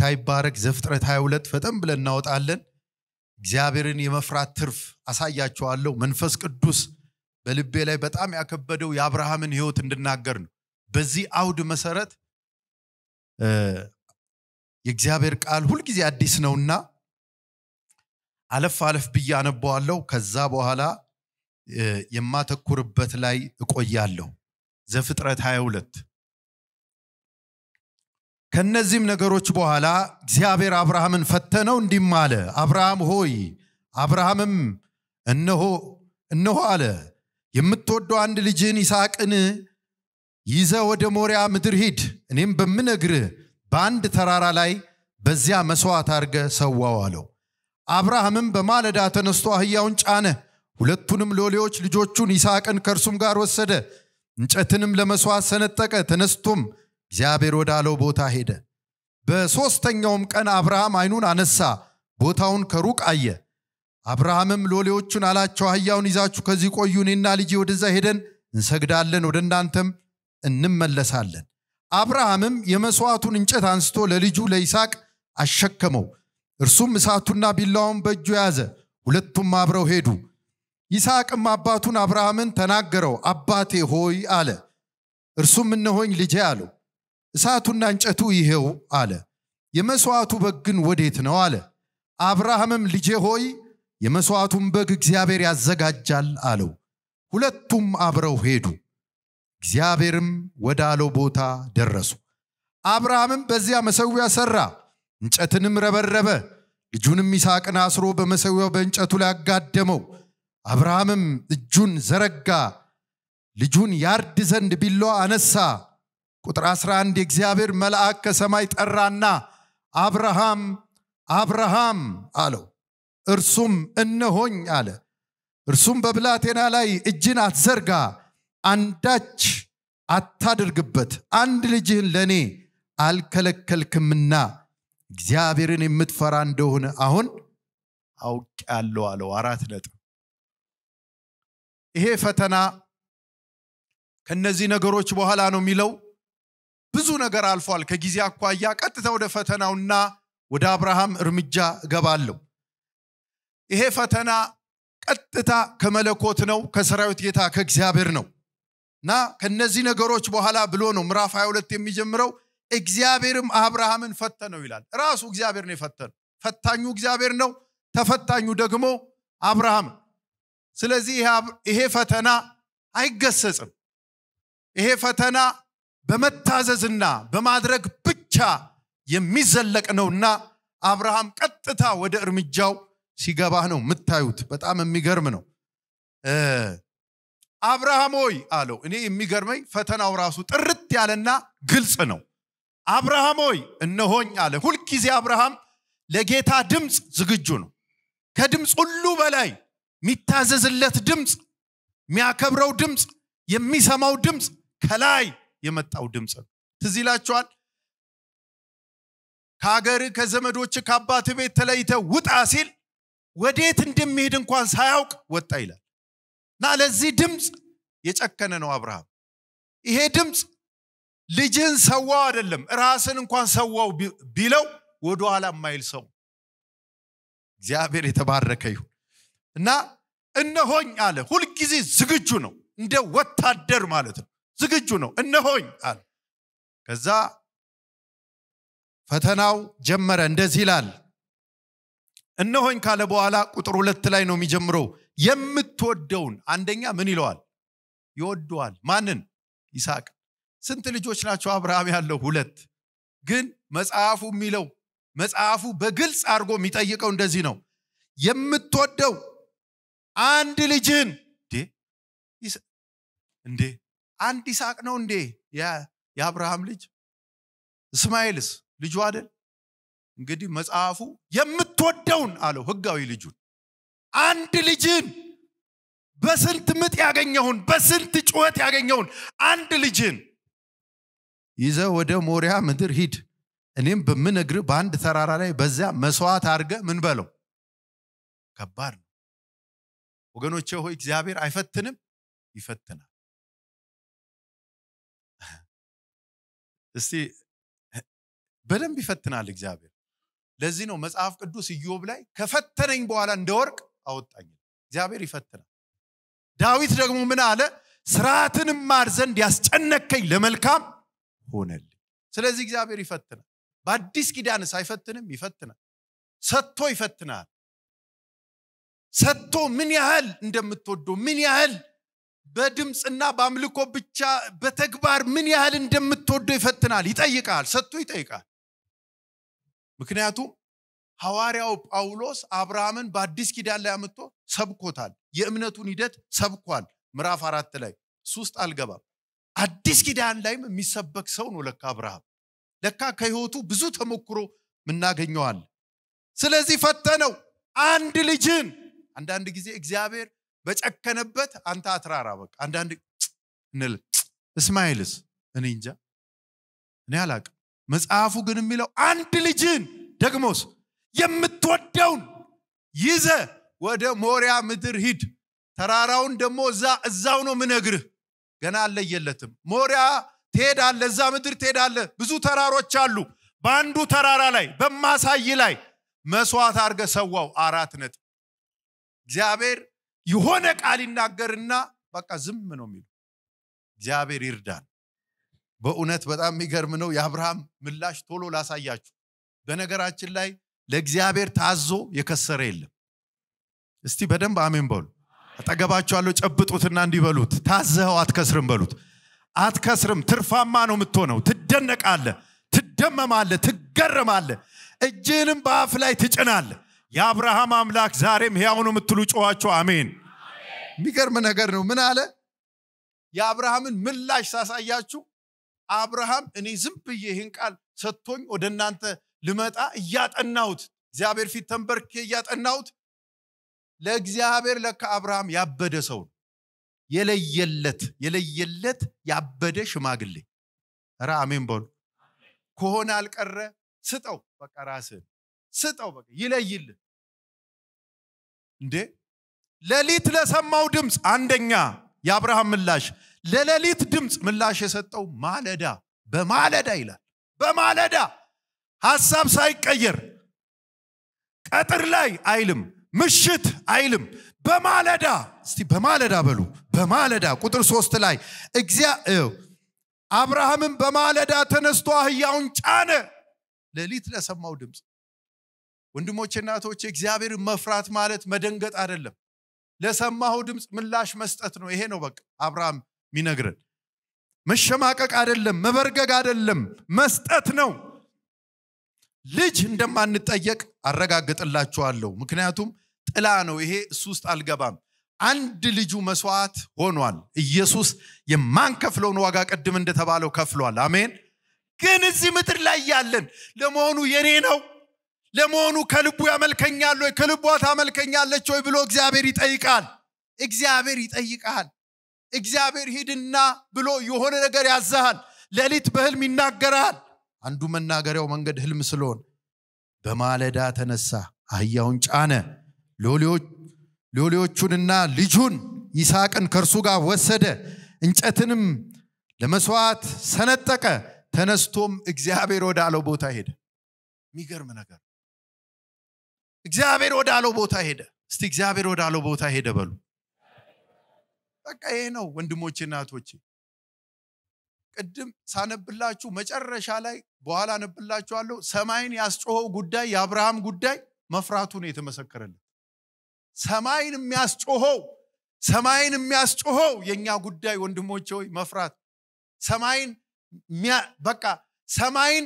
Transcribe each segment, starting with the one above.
ጌታ ይባረክ ዘፍጥረት 22 ፈጠን ብለን እናወጣለን እግዚአብሔርን የመፍራት ትርፍ አሳያቸዋለሁ መንፈስ ቅዱስ በልቤ ላይ በጣም ያከበደው የአብርሃምን ህይወት እንድናገር ነው በዚህ አውድ መሰረት የእግዚአብሔር ቃል ሁልጊዜ አዲስ ነውና አለፍ አለፍ ብዬ አነበዋለሁ ከዛ በኋላ የማተኩርበት ላይ እቆያለሁ ዘፍጥረት 22 ከነዚህም ነገሮች በኋላ እግዚአብሔር አብርሃምን ፈተነው እንዲም አለ አብርሃም ሆይ አብርሃምም እነሆ እነሆ አለ የምትወደው አንድ ልጅን ይስሐቅን ይዘ ወደ ሞሪያ ምድር ሂድ እኔም በምነግርህ በአንድ ተራራ ላይ በዚያ መስዋዕት አድርገ ሰዋው አለው አብርሃምም በማለዳ ተነስቶ አህያውን ጫነ ሁለቱንም ሎሌዎች ልጆቹን ይስሐቅን ከእርሱም ጋር ወሰደ እንጨትንም ለመስዋዕት ሰነጠቀ ተነስቶም እግዚአብሔር ወዳለው ቦታ ሄደ። በሦስተኛውም ቀን አብርሃም አይኑን አነሳ፣ ቦታውን ከሩቅ አየ። አብርሃምም ሎሌዎቹን አላቸው፣ አህያውን ይዛችሁ ከዚህ ቆዩ፣ እኔና ልጄ ወደዛ ሄደን እንሰግዳለን፣ ወደ እናንተም እንመለሳለን። አብርሃምም የመሥዋዕቱን እንጨት አንስቶ ለልጁ ለይስሐቅ አሸከመው። እርሱም እሳቱና ቢላውን በእጁ ያዘ። ሁለቱም አብረው ሄዱ። ይስሐቅም አባቱን አብርሃምን ተናገረው። አባቴ ሆይ አለ። እርሱም እነሆኝ ልጄ አለው። እሳቱና እንጨቱ ይሄው አለ የመስዋዕቱ በግ ግን ወዴት ነው አለ አብርሃምም ልጄ ሆይ የመስዋዕቱን በግ እግዚአብሔር ያዘጋጃል አለው ሁለቱም አብረው ሄዱ እግዚአብሔርም ወዳለው ቦታ ደረሱ አብርሃምም በዚያ መሰዊያ ሠራ እንጨትንም ረበረበ ልጁንም ይስሐቅን አስሮ በመሰዊያው በእንጨቱ ላይ አጋደመው አብርሃምም እጁን ዘረጋ ልጁን ያርድ ዘንድ ቢላዋ አነሳ ቁጥር 11 የእግዚአብሔር መልአክ ከሰማይ ጠራና አብርሃም አብርሃም አለው። እርሱም እነሆኝ አለ። እርሱም በብላቴና ላይ እጅን አትዘርጋ፣ አንዳች አታድርግበት፣ አንድ ልጅህን ለእኔ አልከለከልክምና እግዚአብሔርን የምትፈራ እንደሆነ አሁን ያለው አለው። አራት ነጥብ። ይሄ ፈተና ከነዚህ ነገሮች በኋላ ነው የሚለው ብዙ ነገር አልፏል። ከጊዜ አኳያ ቀጥታ ወደ ፈተናውና ወደ አብርሃም እርምጃ እገባለሁ። ይሄ ፈተና ቀጥታ ከመለኮት ነው፣ ከሰራዊት ጌታ ከእግዚአብሔር ነው እና ከነዚህ ነገሮች በኋላ ብሎ ነው ምዕራፍ 22 የሚጀምረው። እግዚአብሔርም አብርሃምን ፈተነው ይላል። ራሱ እግዚአብሔር ነው የፈተነው። ፈታኙ እግዚአብሔር ነው፣ ተፈታኙ ደግሞ አብርሃም። ስለዚህ ይሄ ፈተና አይገሰጽም። ይሄ ፈተና በመታዘዝና በማድረግ ብቻ የሚዘለቅ ነውና አብርሃም ቀጥታ ወደ እርምጃው ሲገባ ነው የምታዩት። በጣም የሚገርም ነው። አብርሃም ሆይ አለው። እኔ የሚገርመኝ ፈተናው ራሱ ጥርት ያለና ግልጽ ነው። አብርሃም ሆይ እነሆኝ አለ። ሁልጊዜ አብርሃም ለጌታ ድምፅ ዝግጁ ነው። ከድምፅ ሁሉ በላይ የሚታዘዝለት ድምፅ፣ የሚያከብረው ድምፅ፣ የሚሰማው ድምፅ ከላይ የመጣው ድምፅ ነው ትዝ ይላችኋል ከሀገር ከዘመዶች ከአባት ቤት ተለይተ ውጣ ሲል ወዴት እንደሚሄድ እንኳን ሳያውቅ ወጣ ይላል እና ለዚህ ድምፅ የጨከነ ነው አብርሃም ይሄ ድምፅ ልጅህን ሰዋው አይደለም ራስን እንኳን ሰዋው ቢለው ወደ ኋላ የማይል ሰው እግዚአብሔር የተባረከ ይሁን እና እነሆኝ አለ ሁልጊዜ ዝግጁ ነው እንደ ወታደር ማለት ነው ዝግጁ ነው እነሆኝ አለ ከዛ ፈተናው ጀመረ እንደዚህ ይላል እነሆኝ ካለ በኋላ ቁጥር ሁለት ላይ ነው የሚጀምረው የምትወደውን አንደኛ ምን ይለዋል ይወደዋል ማንን ይስቅ ስንት ልጆች ናቸው አብርሃም ያለው ሁለት ግን መጽሐፉ የሚለው መጽሐፉ በግልጽ አድርጎ የሚጠይቀው እንደዚህ ነው የምትወደው አንድ ልጅን እንዴ አንድ ይስሐቅ ነው እንዴ የአብርሃም ልጅ እስማኤልስ ልጁ አደል እንግዲህ መጽሐፉ የምትወደውን አለው ህጋዊ ልጁን አንድ ልጅን በስንት ምጥ ያገኘውን በስንት ጩኸት ያገኘውን አንድ ልጅን ይዘ ወደ ሞሪያ ምድር ሂድ እኔም በምነግር በአንድ ተራራ ላይ በዚያ መስዋዕት አድርገ ምን በለው ከባድ ነው ወገኖቼ ሆይ እግዚአብሔር አይፈትንም ይፈትናል እስቲ በደንብ ይፈትናል እግዚአብሔር ለዚህ ነው መጽሐፍ ቅዱስ ኢዮብ ላይ ከፈተነኝ በኋላ እንደ ወርቅ አወጣኝ እግዚአብሔር ይፈትናል ዳዊት ደግሞ ምን አለ ስርዓትን ማር ዘንድ ያስጨነከኝ ለመልካም ሆነልኝ ስለዚህ እግዚአብሔር ይፈትናል በአዲስ ኪዳንስ አይፈትንም ይፈትናል ሰጥቶ ይፈትናል ሰጥቶ ምን ያህል እንደምትወደው ምን ያህል በድምፅና በአምልኮ ብቻ በተግባር ምን ያህል እንደምትወደው ይፈትናል ይጠይቃል ሰጥቶ ይጠይቃል ምክንያቱም ሐዋርያው ጳውሎስ አብርሃምን በአዲስ ኪዳን ላይ አምጥቶ ሰብኮታል የእምነቱን ሂደት ሰብኳል ምዕራፍ አራት ላይ ሱስጥ አልገባም አዲስ ኪዳን ላይም የሚሰበክ ሰው ነው ለካ አብርሃም ለካ ከህይወቱ ብዙ ተሞክሮ ምናገኘዋል ስለዚህ ፈተነው አንድ ልጅን አንዳንድ ጊዜ እግዚአብሔር በጨከነበት አንተ አትራራ በቃ አንዳንድ ንል እስማኤልስ እኔ እንጃ እኔ አላቅ መጽሐፉ ግን የሚለው አንድ ልጅን ደግሞስ የምትወደውን ይዘ ወደ ሞሪያ ምድር ሂድ ተራራውን ደግሞ እዛ እዛው ነው ምነግርህ ገና አለየለትም ሞሪያ ትሄዳለ እዛ ምድር ትሄዳለ ብዙ ተራሮች አሉ በአንዱ ተራራ ላይ በማሳይ ላይ መስዋዕት አድርገ ሰዋው አራት ነጥብ እግዚአብሔር የሆነ ቃል ይናገርና በቃ ዝም ነው የሚሉ እግዚአብሔር ይርዳን በእውነት በጣም የሚገርም ነው የአብርሃም ምላሽ ቶሎ ላሳያችሁ በነገራችን ላይ ለእግዚአብሔር ታዞ የከሰረ የለም እስቲ በደንብ አሜን በሉ አጠገባችኋለሁ ጨብጡትና እንዲበሉት ታዘኸው አትከስርም በሉት አትከስርም ትርፋማ ነው የምትሆነው ትደነቃለ ትደመማለ ትገረማለ እጅህንም በአፍ ላይ ትጭናለ የአብርሃም አምላክ ዛሬም ሕያው ነው የምትሉ ጨዋቸው አሜን የሚገርም ነገር ነው ምን አለ የአብርሃምን ምላሽ ሳሳያችሁ አብርሃም እኔ ዝም ብዬ ይህን ቃል ሰጥቶኝ ወደ እናንተ ልመጣ እያጠናሁት እግዚአብሔር ፊት ተንበርኬ እያጠናሁት ለእግዚአብሔር ለካ አብርሃም ያበደ ሰው ነው የለየለት የለየለት ያበደ ሽማግሌ ራ አሜን በሉ ከሆነ አልቀረ ስጠው በቃ ራስህን ስጠው፣ በቃ ይለይልህ። እንዴ ሌሊት ለሰማው ድምፅ አንደኛ የአብርሃም ምላሽ ለሌሊት ድምፅ ምላሽ የሰጠው ማለዳ በማለዳ ይላል። በማለዳ ሐሳብ ሳይቀየር ቀጥር ላይ አይልም፣ ምሽት አይልም። በማለዳ እስቲ በማለዳ በሉ። በማለዳ ቁጥር ሶስት ላይ እግዚያ አብርሃምን በማለዳ ተነስቶ አህያውን ጫነ፣ ሌሊት ለሰማው ድምፅ ወንድሞች እናቶች እግዚአብሔር መፍራት ማለት መደንገጥ አይደለም ለሰማሁ ድምፅ ምላሽ መስጠት ነው ይሄ ነው በቃ አብርሃም ሚነግረን መሸማቀቅ አይደለም መበርገግ አይደለም መስጠት ነው ልጅ እንደማንጠየቅ አረጋግጥላችኋለሁ ምክንያቱም ጥላ ነው ይሄ እሱ ውስጥ አልገባም አንድ ልጁ መስዋዕት ሆኗል ኢየሱስ የማንከፍለውን ዋጋ ቅድም እንደተባለው ከፍሏል አሜን ግን እዚህ ምድር ላይ ያለን ለመሆኑ የኔ ነው ለመሆኑ ከልቡ ያመልከኛል ወይ ከልቧ ታመልከኛለች ወይ ብሎ እግዚአብሔር ይጠይቃል እግዚአብሔር ይጠይቃል እግዚአብሔር ሂድና ብሎ የሆነ ነገር ያዛሃል ሌሊት በህልም ይናገራል አንዱ መናገሪያው መንገድ ህልም ስለሆን በማለዳ ተነሳ አህያውን ጫነ ሎሌዎቹንና ልጁን ይሳቅን ከእርሱ ጋር ወሰደ እንጨትንም ለመስዋዕት ሰነጠቀ ተነስቶም እግዚአብሔር ወዳለው ቦታ ሄደ የሚገርም ነገር እግዚአብሔር ወዳለው ቦታ ሄደ እስቲ እግዚአብሔር ወዳለው ቦታ ሄደ በሉ በቃ ይሄ ነው ወንድሞቼ እናቶቼ ቅድም ሳነብላችሁ መጨረሻ ላይ በኋላ አነብላችኋለሁ ሰማይን ያስጮኸው ጉዳይ የአብርሃም ጉዳይ መፍራቱ ነው የተመሰከረለት ሰማይን የሚያስጮኸው ሰማይን የሚያስጮኸው የእኛ ጉዳይ ወንድሞቼ ሆይ መፍራት ሰማይን በቃ ሰማይን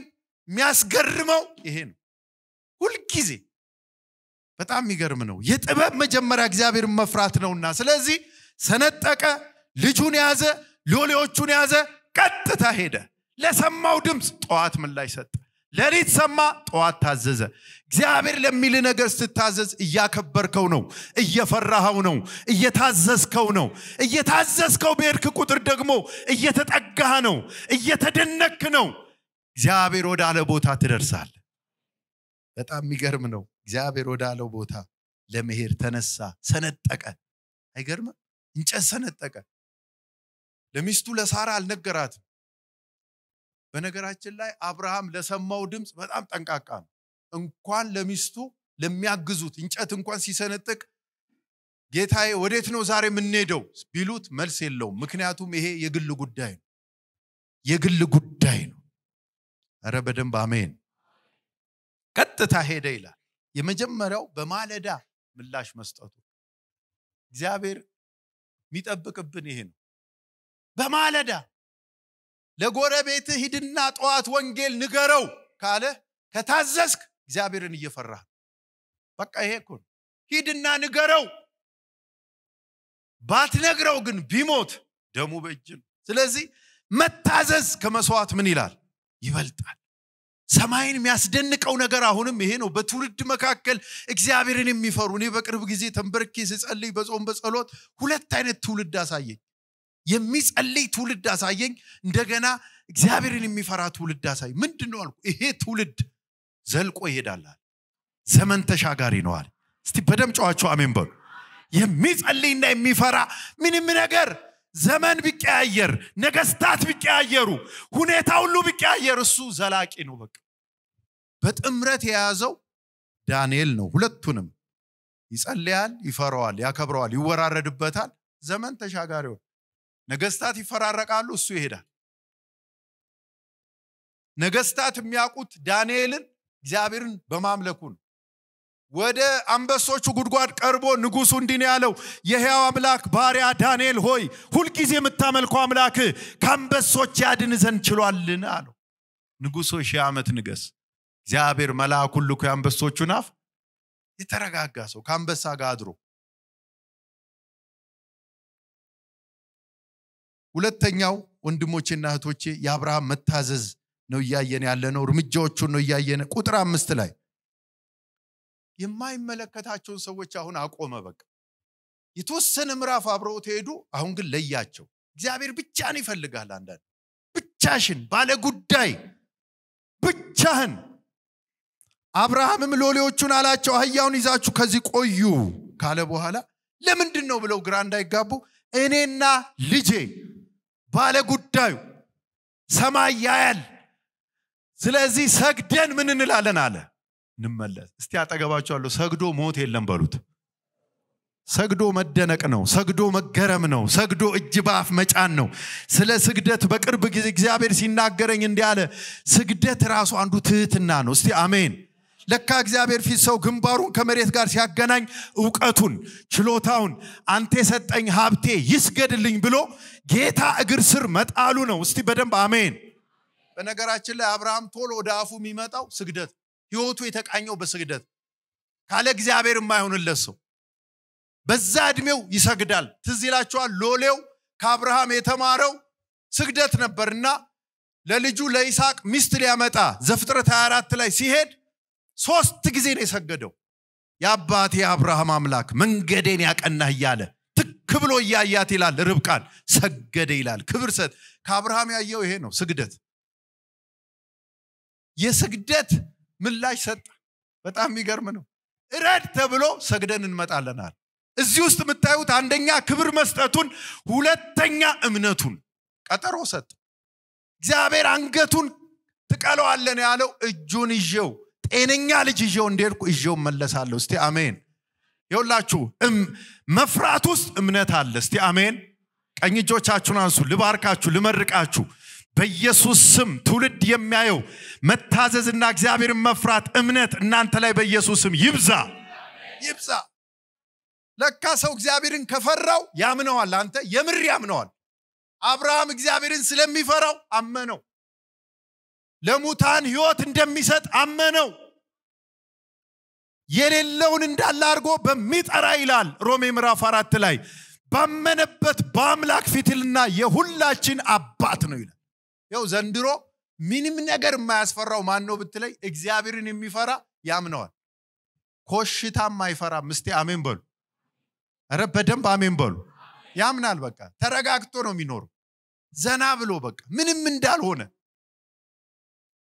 የሚያስገርመው ይሄ ነው ሁልጊዜ በጣም የሚገርም ነው። የጥበብ መጀመሪያ እግዚአብሔር መፍራት ነውና፣ ስለዚህ ሰነጠቀ፣ ልጁን ያዘ፣ ሎሌዎቹን ያዘ፣ ቀጥታ ሄደ። ለሰማው ድምፅ ጠዋት ምላሽ ሰጠ። ለሊት ሰማ፣ ጠዋት ታዘዘ። እግዚአብሔር ለሚል ነገር ስትታዘዝ እያከበርከው ነው፣ እየፈራኸው ነው፣ እየታዘዝከው ነው። እየታዘዝከው በሄድክ ቁጥር ደግሞ እየተጠጋህ ነው፣ እየተደነክ ነው። እግዚአብሔር ወደ አለ ቦታ ትደርሳል። በጣም የሚገርም ነው እግዚአብሔር ወዳለው ቦታ ለመሄድ ተነሳ ሰነጠቀ አይገርም እንጨት ሰነጠቀ ለሚስቱ ለሳራ አልነገራትም በነገራችን ላይ አብርሃም ለሰማው ድምፅ በጣም ጠንቃቃ ነው እንኳን ለሚስቱ ለሚያግዙት እንጨት እንኳን ሲሰነጥቅ ጌታዬ ወዴት ነው ዛሬ የምንሄደው ቢሉት መልስ የለውም ምክንያቱም ይሄ የግል ጉዳይ ነው የግል ጉዳይ ነው እረ በደንብ አሜን ቀጥታ ሄደ ይላል የመጀመሪያው በማለዳ ምላሽ መስጠቱ እግዚአብሔር የሚጠብቅብን ይሄ ነው በማለዳ ለጎረቤትህ ሂድና ጠዋት ወንጌል ንገረው ካለ ከታዘዝክ እግዚአብሔርን እየፈራ በቃ ይሄ እኮ ሂድና ንገረው ባትነግረው ግን ቢሞት ደሙ በእጅ ስለዚህ መታዘዝ ከመስዋዕት ምን ይላል ይበልጣል ሰማይን የሚያስደንቀው ነገር አሁንም ይሄ ነው በትውልድ መካከል እግዚአብሔርን የሚፈሩ እኔ በቅርብ ጊዜ ተንበርኬ ስጸልይ በጾም በጸሎት ሁለት አይነት ትውልድ አሳየኝ የሚጸልይ ትውልድ አሳየኝ እንደገና እግዚአብሔርን የሚፈራ ትውልድ አሳይ ምንድን ነው አልኩ ይሄ ትውልድ ዘልቆ ይሄዳላል። ዘመን ተሻጋሪ ነዋል እስቲ በደም ጨዋቸው አሜን በሉ የሚጸልይና የሚፈራ ምንም ነገር ዘመን ቢቀያየር ነገስታት ቢቀያየሩ ሁኔታ ሁሉ ቢቀያየር እሱ ዘላቂ ነው በቃ በጥምረት የያዘው ዳንኤል ነው ሁለቱንም ይጸልያል ይፈረዋል ያከብረዋል ይወራረድበታል ዘመን ተሻጋሪው ነገስታት ይፈራረቃሉ እሱ ይሄዳል ነገስታት የሚያውቁት ዳንኤልን እግዚአብሔርን በማምለኩ ነው ወደ አንበሶቹ ጉድጓድ ቀርቦ ንጉሱ እንዲህ ያለው፣ የሕያው አምላክ ባሪያ ዳንኤል ሆይ ሁልጊዜ የምታመልከው አምላክ ከአንበሶች ያድን ዘንድ ችሏልን አለው። ንጉሶ ሺህ ዓመት ንገስ። እግዚአብሔር መልአኩን ልኮ የአንበሶቹ ናፍ የተረጋጋ ሰው ከአንበሳ ጋር አድሮ ሁለተኛው ወንድሞቼና እህቶቼ የአብርሃም መታዘዝ ነው እያየን ያለ ነው። እርምጃዎቹን ነው እያየን ቁጥር አምስት ላይ የማይመለከታቸውን ሰዎች አሁን አቆመ በቃ የተወሰነ ምዕራፍ አብረው ተሄዱ አሁን ግን ለያቸው እግዚአብሔር ብቻን ይፈልጋል አንዳንድ ብቻሽን ባለ ጉዳይ ብቻህን አብርሃምም ሎሌዎቹን አላቸው አህያውን ይዛችሁ ከዚህ ቆዩ ካለ በኋላ ለምንድን ነው ብለው ግራ እንዳይጋቡ እኔና ልጄ ባለ ጉዳዩ ሰማይ ያያል ስለዚህ ሰግደን ምን እንላለን አለ እንመለስ። እስቲ አጠገባቸዋለሁ። ሰግዶ ሞት የለም በሉት። ሰግዶ መደነቅ ነው። ሰግዶ መገረም ነው። ሰግዶ እጅ በአፍ መጫን ነው። ስለ ስግደት በቅርብ ጊዜ እግዚአብሔር ሲናገረኝ እንዲህ አለ፣ ስግደት ራሱ አንዱ ትህትና ነው። እስቲ አሜን። ለካ እግዚአብሔር ፊት ሰው ግንባሩን ከመሬት ጋር ሲያገናኝ እውቀቱን፣ ችሎታውን አንተ የሰጠኝ ሀብቴ ይስገድልኝ ብሎ ጌታ እግር ስር መጣሉ ነው። እስቲ በደንብ አሜን። በነገራችን ላይ አብርሃም ቶሎ ወደ አፉ የሚመጣው ስግደት ህይወቱ የተቃኘው በስግደት ካለ እግዚአብሔር የማይሆንለት ሰው በዛ እድሜው ይሰግዳል ትዝ ይላቸዋል ሎሌው ከአብርሃም የተማረው ስግደት ነበርና ለልጁ ለይስቅ ሚስት ሊያመጣ ዘፍጥረት 24 ላይ ሲሄድ ሶስት ጊዜ ነው የሰገደው የአባቴ የአብርሃም አምላክ መንገዴን ያቀናህ እያለ ትክ ብሎ እያያት ይላል ርብቃን ሰገደ ይላል ክብር ሰጥ ከአብርሃም ያየው ይሄ ነው ስግደት የስግደት ምላሽ ሰጠ። በጣም የሚገርም ነው። እረድ ተብሎ ሰግደን እንመጣለናል። እዚህ ውስጥ የምታዩት አንደኛ ክብር መስጠቱን፣ ሁለተኛ እምነቱን ቀጠሮ ሰጠ። እግዚአብሔር አንገቱን ትቀለዋለን ያለው እጁን ይዤው ጤነኛ ልጅ ይዤው እንደሄድኩ ይዤው መለሳለሁ። እስቲ አሜን። የሁላችሁ መፍራት ውስጥ እምነት አለ። እስቲ አሜን። ቀኝ እጆቻችሁን አንሱ። ልባርካችሁ፣ ልመርቃችሁ። በኢየሱስ ስም ትውልድ የሚያየው መታዘዝና እግዚአብሔርን መፍራት እምነት እናንተ ላይ በኢየሱስ ስም ይብዛ ይብዛ። ለካ ሰው እግዚአብሔርን ከፈራው ያምነዋል። አንተ የምር ያምነዋል። አብርሃም እግዚአብሔርን ስለሚፈራው አመነው። ለሙታን ህይወት እንደሚሰጥ አመነው። የሌለውን እንዳለ አድርጎ በሚጠራ ይላል ሮሜ ምዕራፍ አራት ላይ ባመነበት በአምላክ ፊትልና የሁላችን አባት ነው ይላል። ያው ዘንድሮ ምንም ነገር የማያስፈራው ማን ነው ብትለይ እግዚአብሔርን የሚፈራ ያምነዋል ኮሽታ ማይፈራ ምስቲ አሜን በሉ ረ በደንብ አሜን በሉ ያምናል በቃ ተረጋግቶ ነው የሚኖሩ ዘና ብሎ በቃ ምንም እንዳልሆነ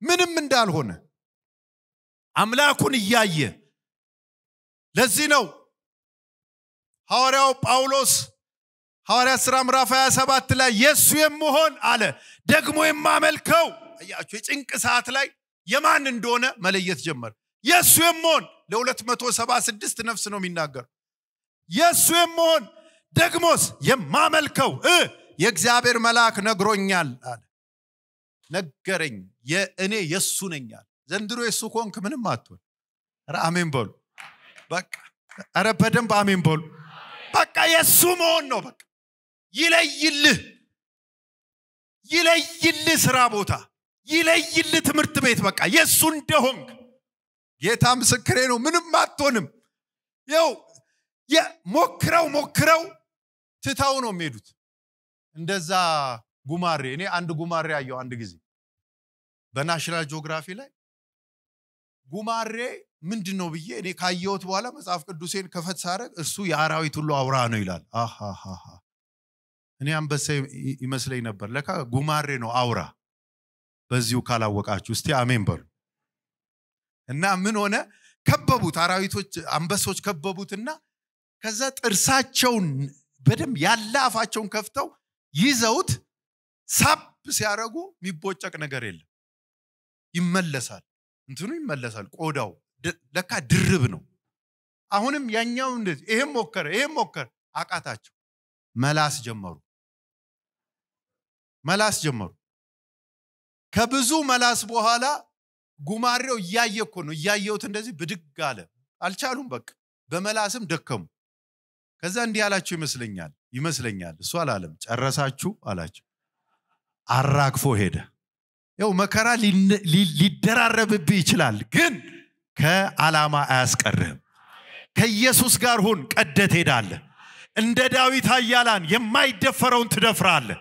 ምንም እንዳልሆነ አምላኩን እያየ ለዚህ ነው ሐዋርያው ጳውሎስ ሐዋርያ ሥራ ምዕራፍ 27 ላይ የእሱ የምሆን አለ ደግሞ የማመልከው እያቸው የጭንቅ ሰዓት ላይ የማን እንደሆነ መለየት ጀመር የእሱ የመሆን ለ276 ነፍስ ነው የሚናገር የእሱ የመሆን ደግሞስ የማመልከው የእግዚአብሔር መልአክ ነግሮኛል አለ ነገረኝ እኔ የእሱ ነኛል ዘንድሮ የእሱ ኮንክ ምንም አትሆን ረ አሜን በሉ በቃ ረ በደንብ አሜን በሉ በቃ የእሱ መሆን ነው በቃ ይለይልህ ይለይልህ ስራ ቦታ ይለይልህ ትምህርት ቤት በቃ የእሱ እንደሆንክ ጌታ ምስክሬ ነው ምንም አትሆንም ው ሞክረው ሞክረው ትተው ነው የሚሄዱት እንደዛ ጉማሬ እኔ አንድ ጉማሬ አየው አንድ ጊዜ በናሽናል ጂኦግራፊ ላይ ጉማሬ ምንድን ነው ብዬ እኔ ካየሁት በኋላ መጽሐፍ ቅዱሴን ከፈት ሳረግ እሱ የአራዊት ሁሉ አውራ ነው ይላል እኔ አንበሳ ይመስለኝ ነበር ለካ ጉማሬ ነው አውራ በዚሁ ካላወቃችሁ እስቲ አሜን በሉ እና ምን ሆነ ከበቡት አራዊቶች አንበሶች ከበቡትና ከዛ ጥርሳቸውን በደም ያለ አፋቸውን ከፍተው ይዘውት ሳብ ሲያረጉ የሚቦጨቅ ነገር የለም ይመለሳል እንትኑ ይመለሳል ቆዳው ለካ ድርብ ነው አሁንም ያኛው እንደዚህ ይሄም ሞከረ ይሄም ሞከረ አቃታቸው መላስ ጀመሩ መላስ ጀመሩ። ከብዙ መላስ በኋላ ጉማሬው እያየ እኮ ነው እያየሁት እንደዚህ ብድግ አለ። አልቻሉም። በቃ በመላስም ደከሙ። ከዛ እንዲህ አላቸው ይመስለኛል ይመስለኛል እሱ አላለም። ጨረሳችሁ አላቸው። አራግፎ ሄደ። ው መከራ ሊደራረብብህ ይችላል፣ ግን ከዓላማ አያስቀርህም። ከኢየሱስ ጋር ሁን፣ ቀደት ሄዳለ እንደ ዳዊት አያላን የማይደፈረውን ትደፍራለህ።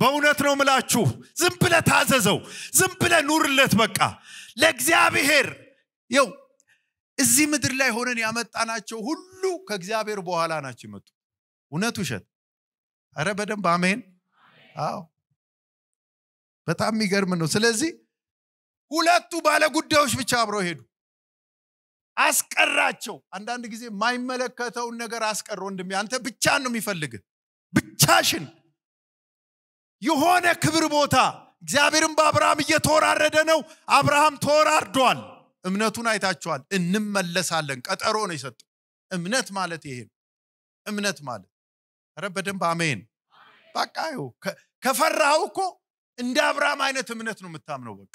በእውነት ነው ምላችሁ ዝም ብለ ታዘዘው፣ ዝም ብለ ኑርለት። በቃ ለእግዚአብሔር ው እዚህ ምድር ላይ ሆነን ያመጣናቸው ሁሉ ከእግዚአብሔር በኋላ ናቸው ይመጡ እውነት ውሸት? ረ በደንብ አሜን። አዎ በጣም የሚገርም ነው። ስለዚህ ሁለቱ ባለጉዳዮች ብቻ አብረው ሄዱ። አስቀራቸው። አንዳንድ ጊዜ የማይመለከተውን ነገር አስቀር ወንድሜ። አንተ ብቻን ነው የሚፈልግ ብቻሽን የሆነ ክብር ቦታ እግዚአብሔርም በአብርሃም እየተወራረደ ነው አብርሃም ተወራርዷል እምነቱን አይታችኋል እንመለሳለን ቀጠሮ ነው የሰጠው እምነት ማለት ይሄ እምነት ማለት ረ በደንብ አሜን በቃ ከፈራው እኮ እንደ አብርሃም አይነት እምነት ነው የምታምነው በቃ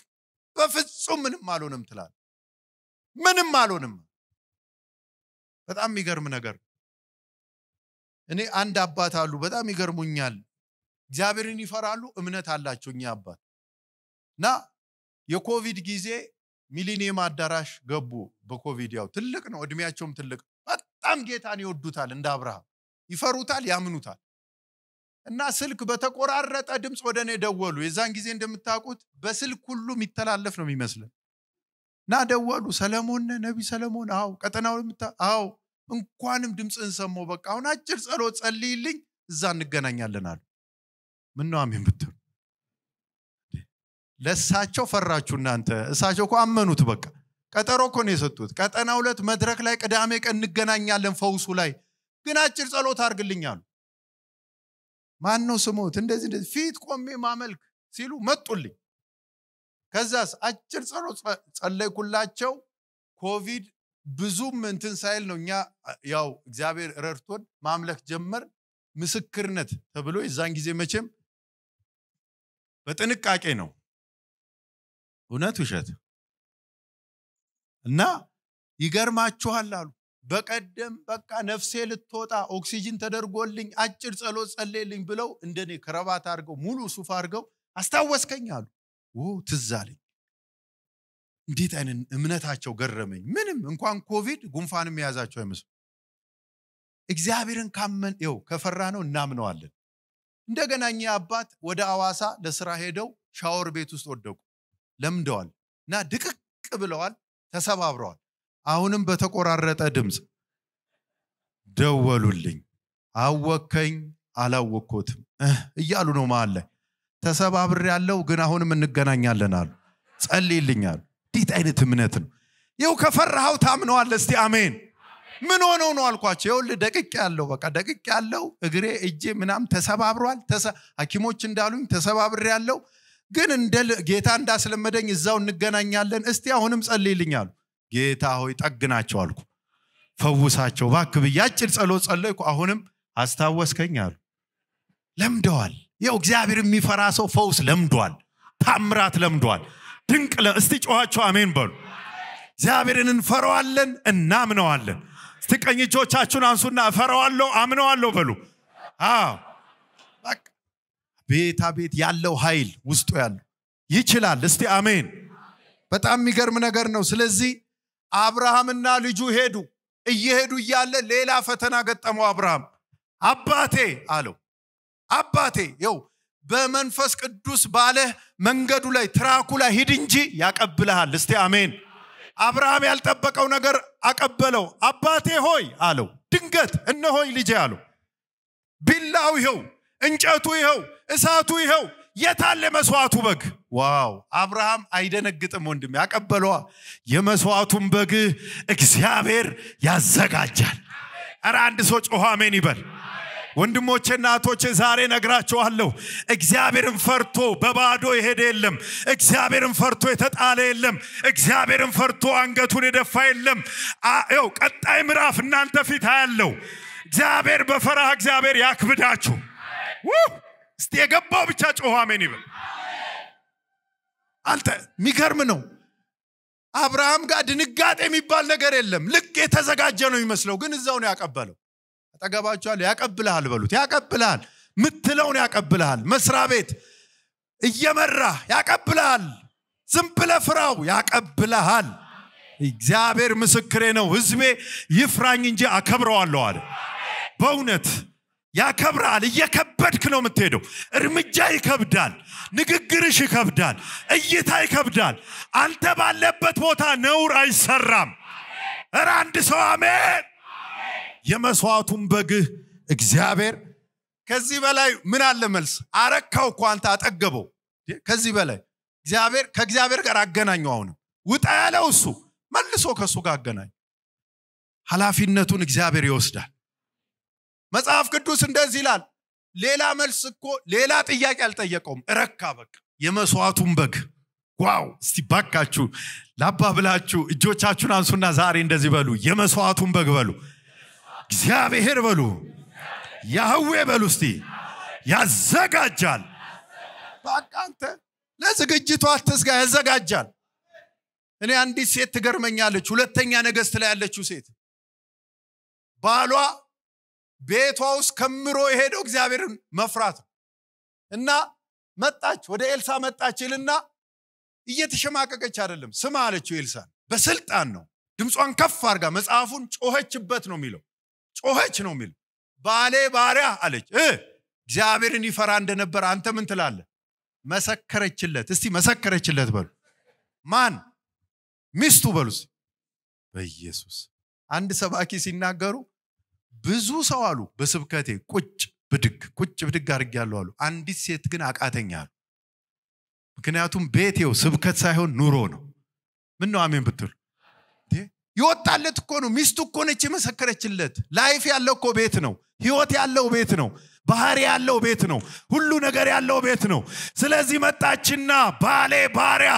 በፍጹም ምንም አልሆንም ትላል ምንም አልሆንም በጣም የሚገርም ነገር እኔ አንድ አባት አሉ በጣም ይገርሙኛል እግዚአብሔርን ይፈራሉ፣ እምነት አላቸው። እኛ አባት እና የኮቪድ ጊዜ ሚሊኒየም አዳራሽ ገቡ። በኮቪድ ያው ትልቅ ነው፣ እድሜያቸውም ትልቅ በጣም ጌታን ይወዱታል። እንደ አብርሃም ይፈሩታል፣ ያምኑታል። እና ስልክ በተቆራረጠ ድምፅ ወደ እኔ ደወሉ። የዛን ጊዜ እንደምታውቁት በስልክ ሁሉ የሚተላለፍ ነው የሚመስለን እና ደወሉ። ሰለሞን ነቢ ሰለሞን፣ አዎ ቀጠናው አዎ እንኳንም ድምፅህን ሰማሁ። በቃ አሁን አጭር ጸሎት ጸልይልኝ፣ እዛ እንገናኛለን አሉ። ምን ነው አሜን ብትሉ ለእሳቸው ፈራችሁ እናንተ እሳቸው እኮ አመኑት በቃ ቀጠሮ እኮ ነው የሰጡት ቀጠና ሁለት መድረክ ላይ ቅዳሜ ቀን እንገናኛለን ፈውሱ ላይ ግን አጭር ጸሎት አርግልኛሉ ማን ነው ስሞት እንደዚህ እንደዚህ ፊት ቆሜ ማመልክ ሲሉ መጡልኝ ከዛስ አጭር ጸሎት ጸለይኩላቸው ኮቪድ ብዙም እንትን ሳይል ነው እኛ ያው እግዚአብሔር ረድቶን ማምለክ ጀመር ምስክርነት ተብሎ የዛን ጊዜ መቼም በጥንቃቄ ነው እውነት ውሸት እና ይገርማችኋል አሉ በቀደም በቃ ነፍሴ ልትወጣ ኦክሲጅን ተደርጎልኝ አጭር ጸሎት ጸሌልኝ ብለው እንደኔ ከረባት አድርገው ሙሉ ሱፍ አድርገው አስታወስከኝ አሉ ው ትዝ እንዴት አይነት እምነታቸው ገረመኝ ምንም እንኳን ኮቪድ ጉንፋንም የያዛቸው አይመስሉ እግዚአብሔርን ካመን ው ከፈራ ነው እናምነዋለን እንደገና እኚህ አባት ወደ አዋሳ ለስራ ሄደው ሻወር ቤት ውስጥ ወደቁ። ለምደዋል እና ድቅቅ ብለዋል፣ ተሰባብረዋል። አሁንም በተቆራረጠ ድምፅ ደወሉልኝ። አወከኝ አላወቅኩትም እያሉ ነው መሀል ላይ ተሰባብር ያለው ግን አሁንም እንገናኛለን አሉ። ጸልይልኝ አሉ። እንዴት አይነት እምነት ነው! ይው ከፈራኸው ታምነዋል። እስቲ አሜን። ምን ሆነው ነው አልኳቸው የውል ደቅቅ ያለው በቃ ደቅቅ ያለው እግሬ እጄ ምናም ተሰባብሯል ሀኪሞች እንዳሉኝ ተሰባብር ያለው ግን እንደ ጌታ እንዳስለመደኝ እዛው እንገናኛለን እስቲ አሁንም ጸልይልኝ አሉ ጌታ ሆይ ጠግናቸው አልኩ ፈውሳቸው ባክ ብዬ አጭር ጸሎት ጸለይኩ አሁንም አስታወስከኝ አሉ ለምደዋል ያው እግዚአብሔር የሚፈራ ሰው ፈውስ ለምዷል ታምራት ለምዷል ድንቅ እስቲ ጮኋቸው አሜን በሉ እግዚአብሔርን እንፈረዋለን እናምነዋለን እስቲ ቀኝ እጆቻችሁን አንሱና እፈራዋለሁ፣ አምነዋለሁ በሉ። ቤታ ቤት አቤት ያለው ኃይል ውስጡ ያለው ይችላል። እስቲ አሜን። በጣም የሚገርም ነገር ነው። ስለዚህ አብርሃምና ልጁ ሄዱ። እየሄዱ እያለ ሌላ ፈተና ገጠመው። አብርሃም አባቴ አለው። አባቴ ው በመንፈስ ቅዱስ ባለህ መንገዱ ላይ ትራኩ ላይ ሂድ እንጂ ያቀብልሃል። እስቲ አሜን። አብርሃም ያልጠበቀው ነገር አቀበለው። አባቴ ሆይ አለው። ድንገት እነሆኝ ልጄ አለው። ቢላው ይኸው፣ እንጨቱ ይኸው፣ እሳቱ ይኸው። የታለ መስዋዕቱ በግ? ዋው! አብርሃም አይደነግጥም ወንድም፣ ያቀበለዋ የመስዋዕቱን በግ እግዚአብሔር ያዘጋጃል። እረ አንድ ሰው ጮኸ አሜን ይበል። ወንድሞቼና እህቶቼ ዛሬ ነግራችኋለሁ፣ እግዚአብሔርን ፈርቶ በባዶ የሄደ የለም። እግዚአብሔርን ፈርቶ የተጣለ የለም። እግዚአብሔርን ፈርቶ አንገቱን የደፋ የለም። ው ቀጣይ ምዕራፍ እናንተ ፊት አያለው። እግዚአብሔር በፈራህ እግዚአብሔር ያክብዳችሁ። እስቲ የገባው ብቻ ጮሆ አሜን ይበል። አንተ የሚገርም ነው። አብርሃም ጋር ድንጋጤ የሚባል ነገር የለም። ልክ የተዘጋጀ ነው ይመስለው ግን እዛው ነው ያቀበለው። አጠገባቸዋለሁ። ያቀብልሃል በሉት። ያቀብልሃል ምትለውን ያቀብልሃል። መስሪያ ቤት እየመራ ያቀብልሃል። ዝም ብለ ፍራው፣ ያቀብልሃል። እግዚአብሔር ምስክሬ ነው። ህዝቤ ይፍራኝ እንጂ አከብረዋለሁ አለ። በእውነት ያከብራል። እየከበድክ ነው የምትሄደው። እርምጃ ይከብዳል፣ ንግግርሽ ይከብዳል፣ እይታ ይከብዳል። አንተ ባለበት ቦታ ነውር አይሰራም። እረ አንድ ሰው አሜን የመስዋዕቱን በግህ እግዚአብሔር ከዚህ በላይ ምን አለ መልስ አረካው እኮ አንተ አጠገበው ከዚህ በላይ እግዚአብሔር ከእግዚአብሔር ጋር አገናኙ አሁንም ውጣ ያለው እሱ መልሶ ከእሱ ጋር አገናኙ ኃላፊነቱን እግዚአብሔር ይወስዳል መጽሐፍ ቅዱስ እንደዚህ ይላል ሌላ መልስ እኮ ሌላ ጥያቄ አልጠየቀውም እረካ በቅ የመስዋዕቱን በግ ዋው እስቲ ባካችሁ ላባ ብላችሁ እጆቻችሁን አንሱና ዛሬ እንደዚህ በሉ የመስዋዕቱን በግ በሉ እግዚአብሔር በሉ ያህዌ በሉ እስቲ ያዘጋጃል። በቃ አንተ ለዝግጅቱ አትስጋ፣ ያዘጋጃል። እኔ አንዲት ሴት ትገርመኛለች። ሁለተኛ ነገስት ላይ ያለችው ሴት ባሏ ቤቷ ውስጥ ከምሮ የሄደው እግዚአብሔርን መፍራት እና መጣች፣ ወደ ኤልሳ መጣች ይልና እየተሸማቀቀች አይደለም። ስማ አለችው ኤልሳ በስልጣን ነው ድምጿን ከፍ አርጋ መጽሐፉን ጮኸችበት ነው የሚለው ጮኸች ነው የሚል ባሌ ባሪያ አለች እግዚአብሔርን ይፈራ እንደነበር አንተ ምን ትላለ መሰከረችለት እስቲ መሰከረችለት በሉ ማን ሚስቱ በሉስ በኢየሱስ አንድ ሰባኪ ሲናገሩ ብዙ ሰው አሉ በስብከቴ ቁጭ ብድግ ቁጭ ብድግ አድርግ ያለው አሉ አንዲት ሴት ግን አቃተኛ አሉ ምክንያቱም ቤቴው ስብከት ሳይሆን ኑሮ ነው ምን ነው አሜን ብትሉ ይወጣለት እኮ ነው ሚስቱ እኮ ነች የመሰከረችለት ላይፍ ያለው እኮ ቤት ነው ህይወት ያለው ቤት ነው ባህር ያለው ቤት ነው ሁሉ ነገር ያለው ቤት ነው ስለዚህ መጣችና ባሌ ባሪያ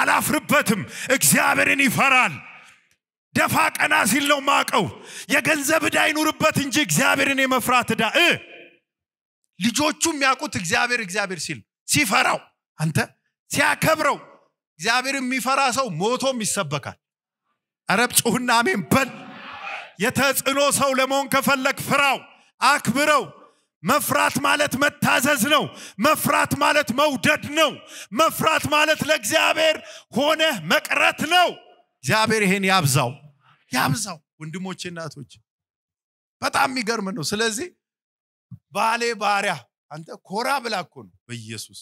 አላፍርበትም እግዚአብሔርን ይፈራል ደፋ ቀና ሲል ነው ማቀው የገንዘብ ዕዳ ይኑርበት እንጂ እግዚአብሔርን የመፍራት ዕዳ እ ልጆቹ የሚያውቁት እግዚአብሔር እግዚአብሔር ሲል ሲፈራው አንተ ሲያከብረው እግዚአብሔር የሚፈራ ሰው ሞቶም ይሰበካል አረ ጩህና አሜን በል። የተጽዕኖ ሰው ለመሆን ከፈለግ ፍራው፣ አክብረው። መፍራት ማለት መታዘዝ ነው። መፍራት ማለት መውደድ ነው። መፍራት ማለት ለእግዚአብሔር ሆነ መቅረት ነው። እግዚአብሔር ይሄን ያብዛው ያብዛው። ወንድሞቼ እናቶች፣ በጣም የሚገርም ነው። ስለዚህ ባሌ ባሪያ አንተ ኮራ ብላ እኮ ነው በኢየሱስ።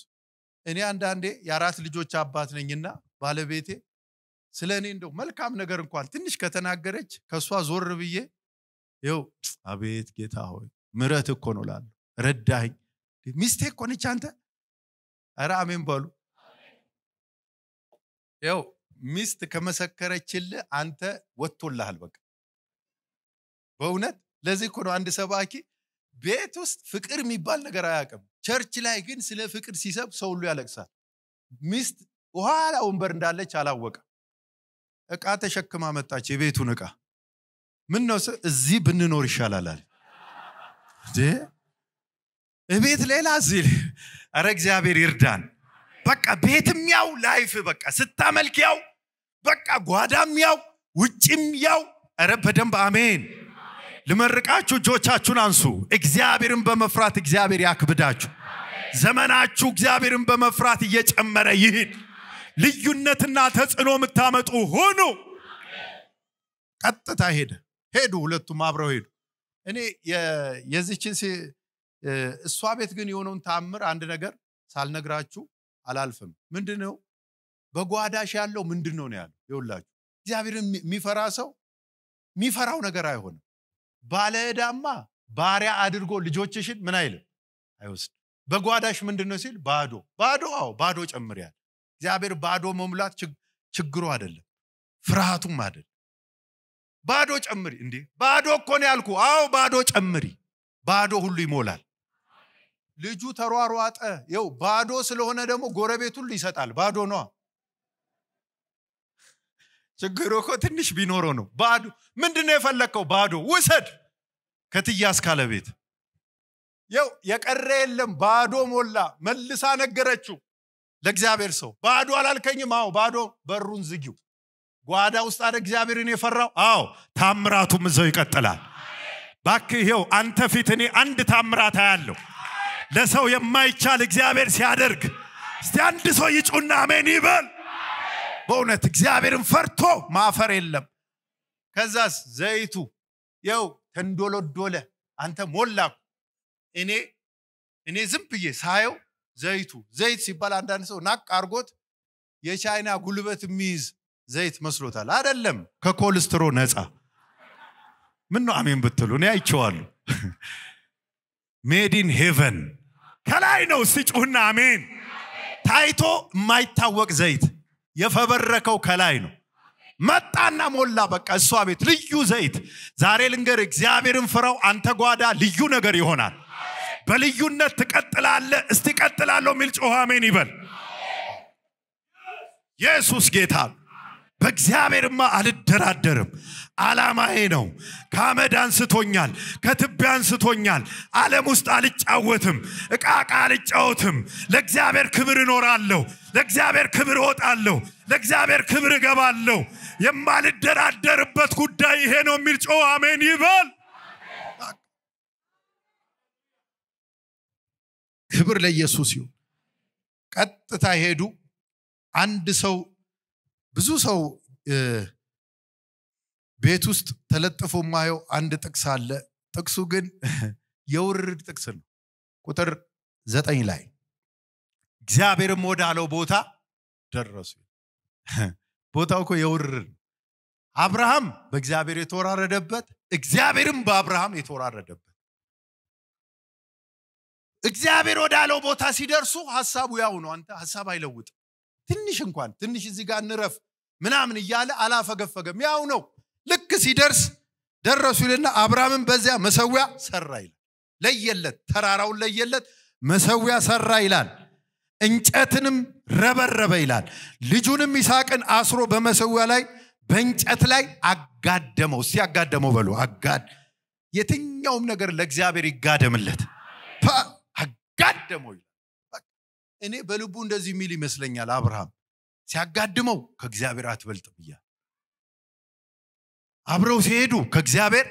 እኔ አንዳንዴ የአራት ልጆች አባት ነኝና ባለቤቴ ስለ እኔ እንደው መልካም ነገር እንኳን ትንሽ ከተናገረች ከእሷ ዞር ብዬ ይው አቤት ጌታ ሆይ ምረት እኮ ነው ላሉ ረዳኝ ሚስቴ እኮ ነች አንተ ኧረ አሜን በሉ ው ሚስት ከመሰከረችል አንተ ወጥቶልሃል በቃ በእውነት ለዚህ እኮ ነው አንድ ሰባኪ ቤት ውስጥ ፍቅር የሚባል ነገር አያውቅም ቸርች ላይ ግን ስለ ፍቅር ሲሰብ ሰው ሁሉ ያለቅሳል ሚስት ውኋላ ወንበር እንዳለች አላወቀም እቃ ተሸክማ መጣች የቤቱን እቃ ምን ነው እዚህ ብንኖር ይሻላል አለ ቤት ሌላ እዚህ ረ እግዚአብሔር ይርዳን በቃ ቤትም ያው ላይፍ በቃ ስታመልክ ያው በቃ ጓዳም ያው ውጭም ያው ረ በደንብ አሜን ልመርቃችሁ እጆቻችሁን አንሱ እግዚአብሔርን በመፍራት እግዚአብሔር ያክብዳችሁ ዘመናችሁ እግዚአብሔርን በመፍራት እየጨመረ ይሂድ ልዩነትና ተጽዕኖ የምታመጡ ሁኑ። ቀጥታ ሄደ ሄዱ፣ ሁለቱም አብረው ሄዱ። እኔ የዚችን እሷ ቤት ግን የሆነውን ታምር አንድ ነገር ሳልነግራችሁ አላልፍም። ምንድነው? ነው በጓዳሽ ያለው ምንድን ነው ነው ያለው? ይውላችሁ እግዚአብሔር የሚፈራ ሰው የሚፈራው ነገር አይሆንም። ባለዕዳማ ባሪያ አድርጎ ልጆችሽን ምን አይልም አይወስድ። በጓዳሽ ምንድን ነው ሲል ባዶ ባዶ፣ አዎ ባዶ ጨምር ያለ እግዚአብሔር ባዶ መሙላት ችግሩ አይደለም፣ ፍርሃቱም አይደለም። ባዶ ጨምሪ እንዴ! ባዶ እኮ ነው ያልኩ። አዎ ባዶ ጨምሪ፣ ባዶ ሁሉ ይሞላል። ልጁ ተሯሯጠ። የው ባዶ ስለሆነ ደግሞ ጎረቤት ሁሉ ይሰጣል። ባዶ ነ ችግሩ እኮ ትንሽ ቢኖረው ነው። ባዶ ምንድነው የፈለግከው? ባዶ ውሰድ። ከትያስ ካለ የው የቀረ የለም። ባዶ ሞላ። መልሳ ነገረችው። ለእግዚአብሔር ሰው ባዶ አላልከኝም? አዎ ባዶ። በሩን ዝጊው። ጓዳ ውስጥ አደ እግዚአብሔርን የፈራው? አዎ። ታምራቱም እዛው ይቀጥላል። ባክ ይሄው አንተ ፊት እኔ አንድ ታምራት አያለሁ። ለሰው የማይቻል እግዚአብሔር ሲያደርግ እስቲ አንድ ሰው ይጩና አሜን ይበል። በእውነት እግዚአብሔርን ፈርቶ ማፈር የለም። ከዛስ ዘይቱ የው ተንዶሎዶለ። አንተ ሞላኩ እኔ እኔ ዝም ብዬ ሳየው ዘይቱ ዘይት ሲባል አንዳንድ ሰው ናቅ አርጎት የቻይና ጉልበት የሚይዝ ዘይት መስሎታል አይደለም ከኮልስትሮ ነፃ ምን ነው አሜን ብትሉ እኔ አይቸዋሉ ሜድን ሄቨን ከላይ ነው ስጩህና አሜን ታይቶ የማይታወቅ ዘይት የፈበረከው ከላይ ነው መጣና ሞላ በቃ እሷ ቤት ልዩ ዘይት ዛሬ ልንገር እግዚአብሔርን ፍራው አንተ ጓዳ ልዩ ነገር ይሆናል በልዩነት ትቀጥላለ። እስቲ ቀጥላለሁ የሚል ጮኸ አሜን ይበል። ኢየሱስ ጌታ በእግዚአብሔርማ አልደራደርም። አላማዬ ነው። ከአመድ አንስቶኛል፣ ከትቢያ አንስቶኛል። ዓለም ውስጥ አልጫወትም፣ እቃቃ አልጫወትም። ለእግዚአብሔር ክብር እኖራለሁ፣ ለእግዚአብሔር ክብር እወጣለሁ፣ ለእግዚአብሔር ክብር እገባለሁ። የማልደራደርበት ጉዳይ ይሄ ነው የሚል አሜን ይበል። ክብር ለኢየሱስ ይሁን ቀጥታ ሄዱ አንድ ሰው ብዙ ሰው ቤት ውስጥ ተለጥፎ ማየው አንድ ጥቅስ አለ ጥቅሱ ግን የውርድ ጥቅስ ነው ቁጥር ዘጠኝ ላይ እግዚአብሔርም ወዳለው ቦታ ደረሱ ቦታው እኮ የውርድ አብርሃም በእግዚአብሔር የተወራረደበት እግዚአብሔርም በአብርሃም የተወራረደበት እግዚአብሔር ወዳለው ቦታ ሲደርሱ ሀሳቡ ያው ነው አንተ ሀሳብ አይለውጥም ትንሽ እንኳን ትንሽ እዚህ ጋር እንረፍ ምናምን እያለ አላፈገፈገም ያው ነው ልክ ሲደርስ ደረሱ ይልና አብርሃምን በዚያ መሰዊያ ሰራ ይላል ለየለት ተራራውን ለየለት መሰዊያ ሰራ ይላል እንጨትንም ረበረበ ይላል ልጁንም ይስሐቅን አስሮ በመሰዊያ ላይ በእንጨት ላይ አጋደመው እስቲ አጋደመው በሉ አጋድ የትኛውም ነገር ለእግዚአብሔር ይጋደምለት አጋደመው ይላል። እኔ በልቡ እንደዚህ የሚል ይመስለኛል አብርሃም ሲያጋድመው ከእግዚአብሔር አትበልጥም ብያል አብረው ሲሄዱ ከእግዚአብሔር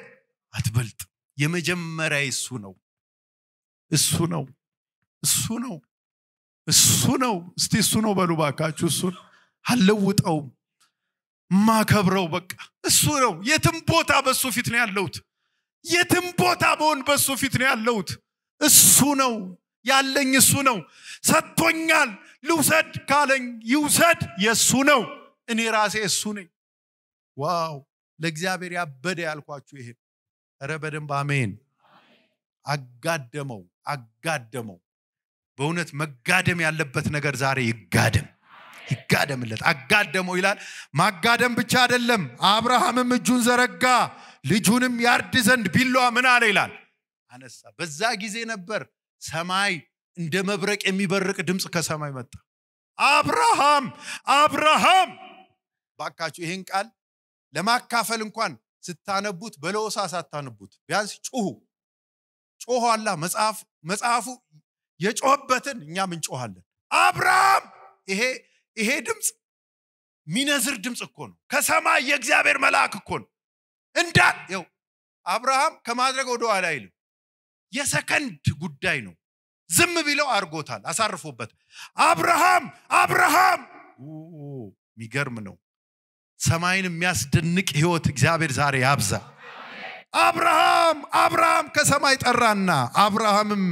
አትበልጥ። የመጀመሪያ እሱ ነው እሱ ነው እሱ ነው እሱ ነው። እስቲ እሱ ነው በሉ ባካችሁ። እሱን አልለውጠውም፣ ማከብረው በቃ እሱ ነው። የትም ቦታ በእሱ ፊት ነው ያለሁት። የትም ቦታ በሆን በእሱ ፊት ነው ያለሁት። እሱ ነው ያለኝ እሱ ነው። ሰጥቶኛል፣ ልውሰድ ካለኝ ይውሰድ፣ የእሱ ነው። እኔ ራሴ እሱ ነኝ። ዋው! ለእግዚአብሔር ያበደ ያልኳችሁ ይሄ እረ በደንብ አሜን። አጋደመው፣ አጋደመው። በእውነት መጋደም ያለበት ነገር ዛሬ ይጋደም ይጋደምለት። አጋደመው ይላል። ማጋደም ብቻ አይደለም። አብርሃምም እጁን ዘረጋ ልጁንም ያርድ ዘንድ ቢሏ ምን አለ ይላል አነሳ። በዛ ጊዜ ነበር ሰማይ እንደ መብረቅ የሚበርቅ ድምፅ ከሰማይ መጣ አብርሃም አብርሃም ባካችሁ ይህን ቃል ለማካፈል እንኳን ስታነቡት በለወሳ ሳታነቡት ቢያንስ ጩሁ ጮሆ አላ መጽሐፉ የጮህበትን እኛም እንጮኋለን አብርሃም ይሄ ይሄ ድምፅ ሚነዝር ድምፅ እኮ ነው ከሰማይ የእግዚአብሔር መልአክ እኮ ነው እንዳ ው አብርሃም ከማድረግ ወደ ኋላ አይልም የሰከንድ ጉዳይ ነው ዝም ቢለው አድርጎታል አሳርፎበት አብርሃም አብርሃም የሚገርም ነው ሰማይን የሚያስደንቅ ህይወት እግዚአብሔር ዛሬ ያብዛ አብርሃም አብርሃም ከሰማይ ጠራና አብርሃምም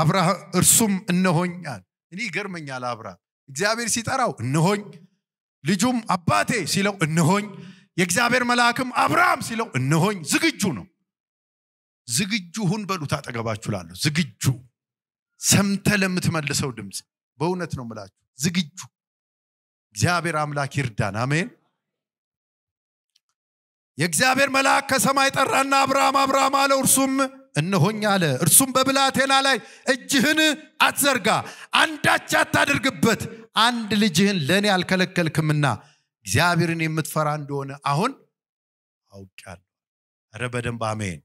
አብርሃም እርሱም እነሆኛል እኔ ይገርመኛል አብርሃም እግዚአብሔር ሲጠራው እነሆኝ ልጁም አባቴ ሲለው እነሆኝ የእግዚአብሔር መልአክም አብርሃም ሲለው እነሆኝ ዝግጁ ነው ዝግጁ ሁን በሉት አጠገባችሁ ላለ ዝግጁ ሰምተ ለምትመልሰው ድምፅ በእውነት ነው ምላችሁ ዝግጁ እግዚአብሔር አምላክ ይርዳን አሜን የእግዚአብሔር መልአክ ከሰማይ ጠራና አብርሃም አብርሃም አለው እርሱም እነሆኝ አለ እርሱም በብላቴና ላይ እጅህን አትዘርጋ አንዳች አታድርግበት አንድ ልጅህን ለእኔ አልከለከልክምና እግዚአብሔርን የምትፈራ እንደሆነ አሁን አውቅያለሁ ረ በደንብ አሜን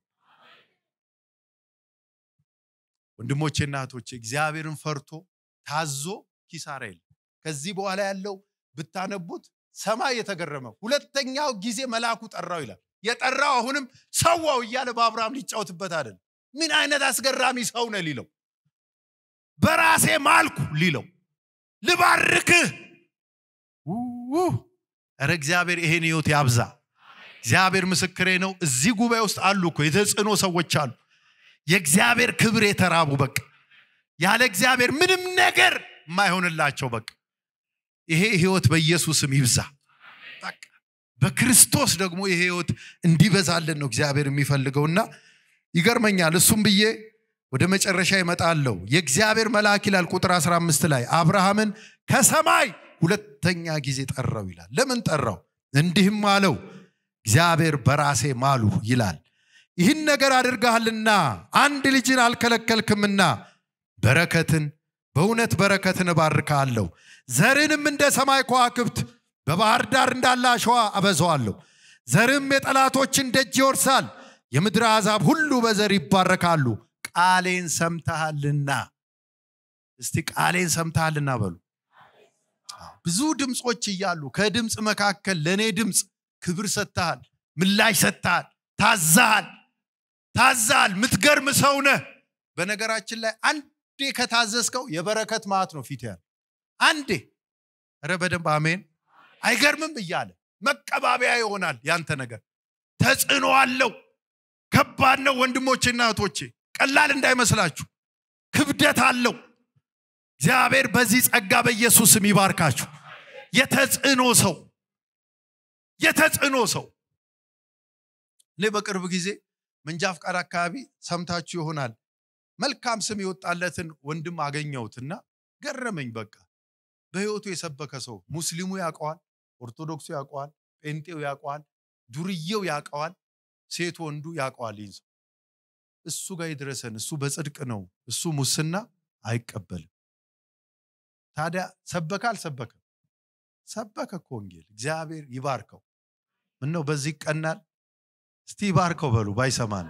ወንድሞቼና እህቶቼ እግዚአብሔርን ፈርቶ ታዞ ኪሳራ የለም ከዚህ በኋላ ያለው ብታነቡት ሰማይ የተገረመ ሁለተኛው ጊዜ መልአኩ ጠራው ይላል የጠራው አሁንም ሰዋው እያለ በአብርሃም ሊጫወትበት አይደል ምን አይነት አስገራሚ ሰው ነ ሊለው በራሴ ማልኩ ሊለው ልባርክህ ረ እግዚአብሔር ይሄን ህይወት ያብዛ እግዚአብሔር ምስክሬ ነው እዚህ ጉባኤ ውስጥ አሉ እኮ የተጽዕኖ ሰዎች አሉ የእግዚአብሔር ክብር የተራቡ በቃ ያለ እግዚአብሔር ምንም ነገር የማይሆንላቸው በቃ ይሄ ህይወት በኢየሱስም ይብዛ በክርስቶስ ደግሞ ይሄ ህይወት እንዲበዛልን ነው እግዚአብሔር የሚፈልገውና ይገርመኛል እሱም ብዬ ወደ መጨረሻ ይመጣለው የእግዚአብሔር መልአክ ይላል ቁጥር 15 ላይ አብርሃምን ከሰማይ ሁለተኛ ጊዜ ጠራው ይላል ለምን ጠራው እንዲህም አለው እግዚአብሔር በራሴ ማሉ ይላል ይህን ነገር አድርገሃልና አንድ ልጅን አልከለከልክምና በረከትን በእውነት በረከትን እባርካለሁ ዘርንም እንደ ሰማይ ከዋክብት በባህር ዳር እንዳለ አሸዋ አበዘዋለሁ ዘርም የጠላቶችን ደጅ ይወርሳል የምድር አዛብ ሁሉ በዘር ይባረካሉ ቃሌን ሰምተሃልና እስቲ ቃሌን ሰምተሃልና በሉ ብዙ ድምፆች እያሉ ከድምፅ መካከል ለእኔ ድምፅ ክብር ሰጥተሃል ምላሽ ሰጥተሃል ታዛሃል ታዛል። ምትገርም ሰው ነህ። በነገራችን ላይ አንዴ ከታዘዝከው የበረከት ማት ነው ፊት ያለ አንዴ። ረ በደንብ አሜን። አይገርምም እያለ መቀባቢያ ይሆናል ያንተ ነገር። ተጽዕኖ አለው። ከባድ ነው ወንድሞቼና እህቶቼ፣ ቀላል እንዳይመስላችሁ። ክብደት አለው። እግዚአብሔር በዚህ ጸጋ በኢየሱስም ስም ይባርካችሁ። የተጽዕኖ ሰው የተጽዕኖ ሰው እኔ በቅርብ ጊዜ ምንጃ ፍቃድ አካባቢ ሰምታችሁ ይሆናል። መልካም ስም የወጣለትን ወንድም አገኘሁትና ገረመኝ። በቃ በህይወቱ የሰበከ ሰው ሙስሊሙ ያውቀዋል፣ ኦርቶዶክሱ ያውቀዋል፣ ጴንጤው ያውቀዋል፣ ዱርዬው ያውቀዋል፣ ሴት ወንዱ ያውቀዋል። ይህን ሰው እሱ ጋር ይድረሰን። እሱ በጽድቅ ነው። እሱ ሙስና አይቀበልም። ታዲያ ሰበከ አልሰበከም? ሰበከ እኮ ወንጌል። እግዚአብሔር ይባርከው። ምነው በዚህ ይቀናል? እስቲ ይባርከው በሉ ባይሰማን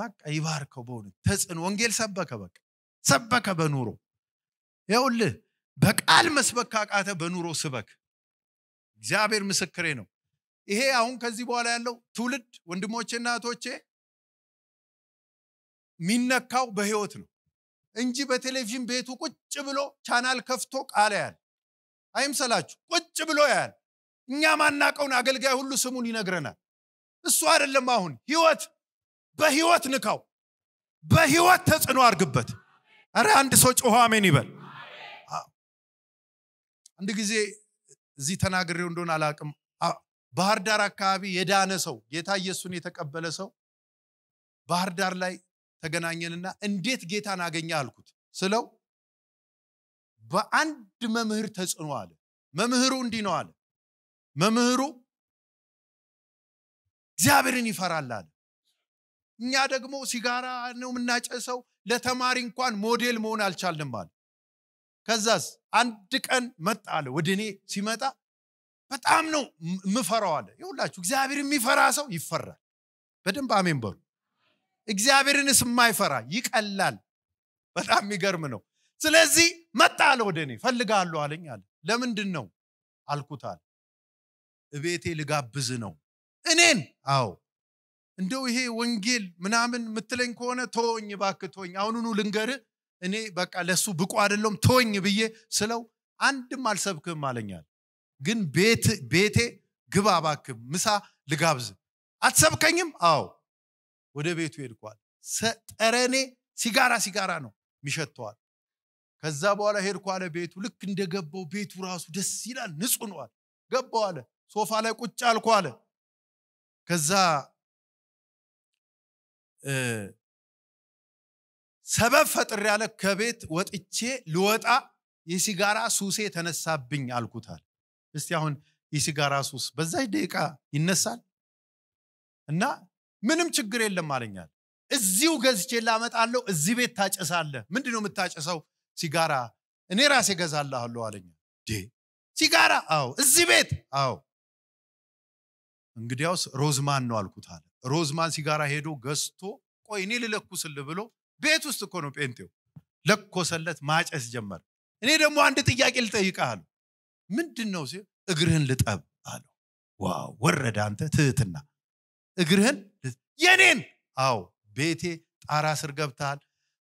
በቃ ይባርከው በሆነ ተጽዕኖ ወንጌል ሰበከ በቃ ሰበከ በኑሮ ይውልህ በቃል መስበክ ካቃተ በኑሮ ስበክ እግዚአብሔር ምስክሬ ነው ይሄ አሁን ከዚህ በኋላ ያለው ትውልድ ወንድሞቼና እህቶቼ የሚነካው በህይወት ነው እንጂ በቴሌቪዥን ቤቱ ቁጭ ብሎ ቻናል ከፍቶ ቃለ ያል አይምሰላችሁ ቁጭ ብሎ ያል እኛ ማናቀውን አገልጋይ ሁሉ ስሙን ይነግረናል እሱ አይደለም አሁን ህይወት በህይወት ንካው በህይወት ተጽዕኖ አድርግበት ረ አንድ ሰው ጮሆ አሜን ይበል አንድ ጊዜ እዚህ ተናግሬው እንደሆን አላቅም ባህር ዳር አካባቢ የዳነ ሰው ጌታ ኢየሱስን የተቀበለ ሰው ባህር ዳር ላይ ተገናኘንና እንዴት ጌታን አገኘ አልኩት ስለው በአንድ መምህር ተጽዕኖ አለ መምህሩ እንዲህ ነው አለ መምህሩ እግዚአብሔርን ይፈራል አለ እኛ ደግሞ ሲጋራ ነው የምናጨሰው ለተማሪ እንኳን ሞዴል መሆን አልቻልንም አለ ከዛስ አንድ ቀን መጣ አለ ወደ እኔ ሲመጣ በጣም ነው ምፈራው አለ ይሁላችሁ እግዚአብሔር የሚፈራ ሰው ይፈራል በደንብ አሜን በሉ እግዚአብሔርን ስማይፈራ ይቀላል በጣም የሚገርም ነው ስለዚህ መጣ አለ ወደ እኔ ፈልጋለሁ አለኝ አለ ለምንድን ነው አልኩት አለ እቤቴ ልጋብዝ ነው እኔን አዎ እንደው ይሄ ወንጌል ምናምን የምትለኝ ከሆነ ተወኝ ባክ ተወኝ አሁኑኑ ልንገር እኔ በቃ ለሱ ብቁ አደለም ተወኝ ብዬ ስለው አንድም አልሰብክም አለኛል ግን ቤቴ ግባ ባክ ምሳ ልጋብዝ አትሰብከኝም አዎ ወደ ቤቱ ሄድኳል ጠረኔ ሲጋራ ሲጋራ ነው ሚሸተዋል ከዛ በኋላ ሄድኩ አለ ቤቱ ልክ እንደገባው ቤቱ ራሱ ደስ ይላል ንጹ ነዋል ገባው አለ ሶፋ ላይ ቁጭ አልኩ አለ ከዛ ሰበብ ፈጥር ያለ ከቤት ወጥቼ ልወጣ የሲጋራ ሱሴ ተነሳብኝ አልኩታል እስቲ አሁን የሲጋራ ሱስ በዛች ደቂቃ ይነሳል እና ምንም ችግር የለም አለኛል እዚው ገዝቼ ላመጣለሁ እዚህ ቤት ታጨሳለ ምንድን ነው የምታጨሰው ሲጋራ እኔ ራሴ ገዛልሃለሁ አለኛል ሲጋራ አዎ እዚህ ቤት አዎ እንግዲያውስ ሮዝማን ነው አልኩት አለ። ሮዝማን ሲጋራ ሄዶ ገዝቶ ቆይ እኔ ብሎ ቤት ውስጥ እኮ ነው ጴንጤው ለኮሰለት፣ ማጨስ ጀመረ። እኔ ደግሞ አንድ ጥያቄ ልጠይቅህ አለ። ምንድን ነው ሲል እግርህን ልጠብ አለ ዋው ወረደ አንተ ትህትና እግርህን የኔን አዎ ቤቴ ጣራ ስር ገብታል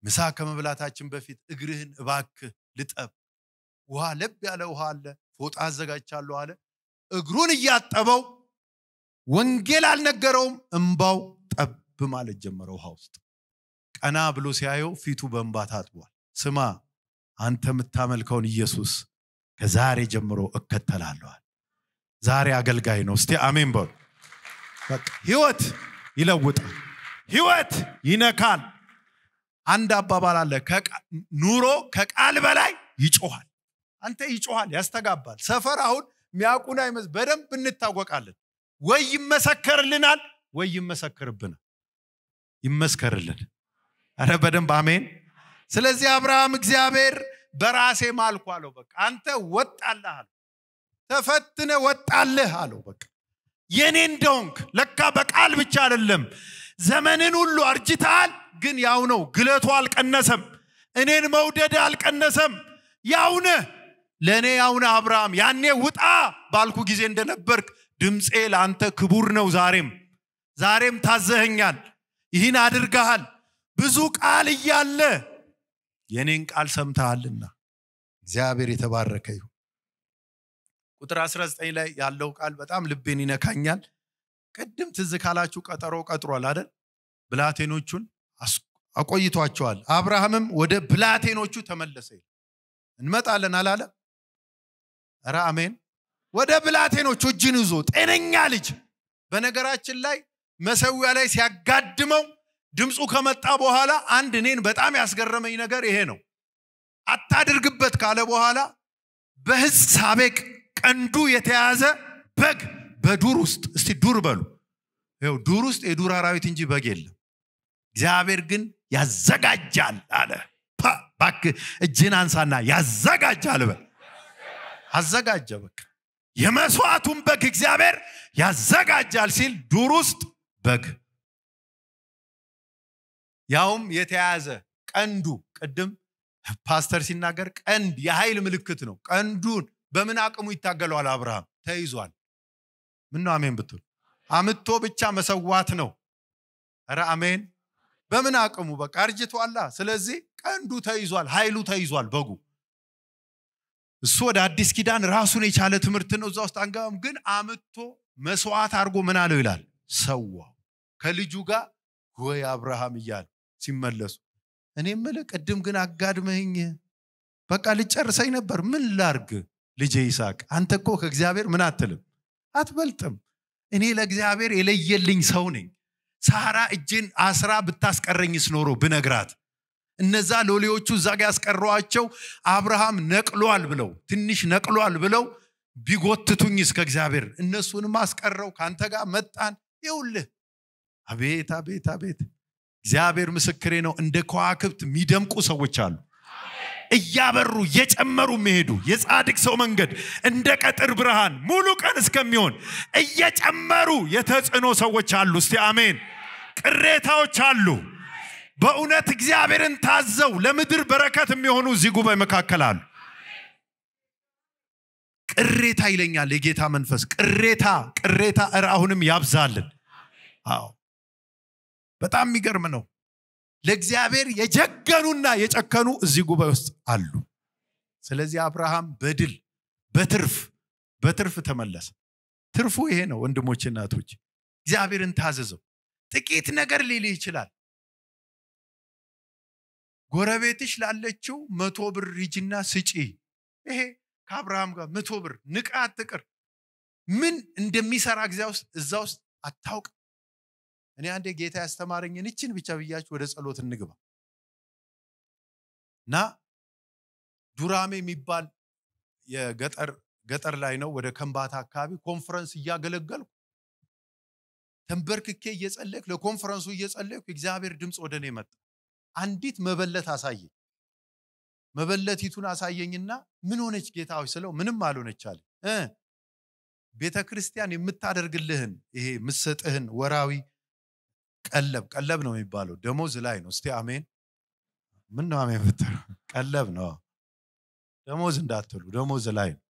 ምሳ ከመብላታችን በፊት እግርህን እባክህ ልጠብ ውሃ ለብ ያለ ውሃ አለ ፎጣ አዘጋጅቻለሁ አለ እግሩን እያጠበው ወንጌል አልነገረውም እምባው ጠብ ማለት ጀመረ ውሃ ውስጥ ቀና ብሎ ሲያየው ፊቱ በእንባ ታጥቧል ስማ አንተ የምታመልከውን ኢየሱስ ከዛሬ ጀምሮ እከተላለዋል ዛሬ አገልጋይ ነው እስቲ አሜን በሉ ህይወት ይለውጣል ህይወት ይነካል አንድ አባባል አለ ኑሮ ከቃል በላይ ይጮኋል አንተ ይጮኋል ያስተጋባል ሰፈር አሁን ሚያቁን አይመስ በደንብ እንታወቃለን ወይ ይመሰከርልናል ወይ ይመሰከርብናል ይመስከርልን አረ በደንብ አሜን ስለዚህ አብርሃም እግዚአብሔር በራሴ ማልኩ አለው በቃ አንተ ወጣለህ አለው ተፈትነ ወጣልህ አለው በቃ የኔ እንደውንክ ለካ በቃል ብቻ አይደለም ዘመንን ሁሉ አርጅተሃል ግን ያው ነው ግለቱ አልቀነሰም እኔን መውደድ አልቀነሰም ያውነ ለእኔ ያውነ አብርሃም ያኔ ውጣ ባልኩ ጊዜ እንደነበርክ ድምፄ ለአንተ ክቡር ነው። ዛሬም ዛሬም ታዘኸኛል፣ ይህን አድርገሃል። ብዙ ቃል እያለ የእኔን ቃል ሰምተሃልና እግዚአብሔር የተባረከ ይሁ ቁጥር 19 ላይ ያለው ቃል በጣም ልቤን ይነካኛል። ቅድም ትዝ ካላችሁ ቀጠሮ ቀጥሯል አይደል? ብላቴኖቹን አቆይቷቸዋል። አብርሃምም ወደ ብላቴኖቹ ተመለሰ። እንመጣለን አላለም? ረ አሜን። ወደ ብላቴኖቹ እጅን ይዞ ጤነኛ ልጅ በነገራችን ላይ መሰዊያ ላይ ሲያጋድመው ድምፁ ከመጣ በኋላ አንድ እኔን በጣም ያስገረመኝ ነገር ይሄ ነው። አታድርግበት ካለ በኋላ በህዝ ሳቤቅ ቀንዱ የተያዘ በግ በዱር ውስጥ እስቲ ዱር በሉ ው ዱር ውስጥ የዱር አራዊት እንጂ በግ የለም። እግዚአብሔር ግን ያዘጋጃል አለ። ባክ እጅን አንሳና ያዘጋጃል በ አዘጋጀ በቃ የመስዋዕቱን በግ እግዚአብሔር ያዘጋጃል ሲል ዱር ውስጥ በግ ያውም የተያዘ ቀንዱ ቅድም ፓስተር ሲናገር ቀንድ የኃይል ምልክት ነው ቀንዱን በምን አቅሙ ይታገለዋል አብርሃም ተይዟል ነው አሜን ብትሉ አምቶ ብቻ መሰዋት ነው ረ አሜን በምን አቅሙ በቃ እርጅቷላ ስለዚህ ቀንዱ ተይዟል ኃይሉ ተይዟል በጉ እሱ ወደ አዲስ ኪዳን ራሱን የቻለ ትምህርት ነው እዛ ውስጥ አንገባም ግን አምጥቶ መስዋዕት አድርጎ ምን አለው ይላል ሰዋው ከልጁ ጋር ወይ አብርሃም እያሉ ሲመለሱ እኔ ምል ቅድም ግን አጋድመኝ በቃ ልጨርሰኝ ነበር ምን ላርግ ልጄ ይስቅ አንተ እኮ ከእግዚአብሔር ምን አትልም አትበልጥም እኔ ለእግዚአብሔር የለየልኝ ሰው ነኝ ሳራ እጅን አስራ ብታስቀረኝ ኖሮ ብነግራት እነዛ ሎሌዎቹ እዛ ጋ ያስቀረዋቸው አብርሃም ነቅሏል ብለው ትንሽ ነቅሏል ብለው ቢጎትቱኝ እስከ እግዚአብሔር እነሱንም አስቀረው ከአንተ ጋር መጣን ይውልህ አቤት አቤት አቤት እግዚአብሔር ምስክሬ ነው እንደ ከዋክብት የሚደምቁ ሰዎች አሉ እያበሩ እየጨመሩ የሚሄዱ የጻድቅ ሰው መንገድ እንደ ቀጥር ብርሃን ሙሉ ቀን እስከሚሆን እየጨመሩ የተጽዕኖ ሰዎች አሉ እስቲ አሜን ቅሬታዎች አሉ በእውነት እግዚአብሔርን ታዘው ለምድር በረከት የሚሆኑ እዚህ ጉባኤ መካከል አሉ። ቅሬታ ይለኛል የጌታ መንፈስ። ቅሬታ ቅሬታ እር አሁንም ያብዛልን። አዎ በጣም የሚገርም ነው። ለእግዚአብሔር የጀገኑና የጨከኑ እዚህ ጉባኤ ውስጥ አሉ። ስለዚህ አብርሃም በድል በትርፍ በትርፍ ተመለሰ። ትርፉ ይሄ ነው ወንድሞች እናቶች እግዚአብሔርን ታዘዘው። ጥቂት ነገር ሊል ይችላል። ጎረቤትሽ ላለችው መቶ ብር ሂጂና ስጪ። ይሄ ከአብርሃም ጋር መቶ ብር ንቃት ጥቅር ምን እንደሚሰራ ጊዜ ውስጥ እዛ ውስጥ አታውቅም። እኔ አንዴ ጌታ ያስተማረኝን እችን ብቻ ብያችሁ ወደ ጸሎት እንግባ እና ዱራሜ የሚባል የገጠር ገጠር ላይ ነው ወደ ከምባታ አካባቢ ኮንፈረንስ እያገለገልኩ ተንበርክኬ እየጸለክ ለኮንፈረንሱ እየጸለይኩ እግዚአብሔር ድምፅ ወደ እኔ መጣ አንዲት መበለት አሳየኝ። መበለቲቱን አሳየኝና ምን ሆነች ጌታዎች ስለው ምንም አልሆነች አለ። ቤተ ክርስቲያን የምታደርግልህን ይሄ ምሰጥህን ወራዊ ቀለብ ቀለብ ነው የሚባለው ደሞዝ ላይ ነው። እስቲ አሜን። ምን ነው አሜን ብትሉ ቀለብ ነው። ደሞዝ እንዳትሉ ደሞዝ ላይ ነው።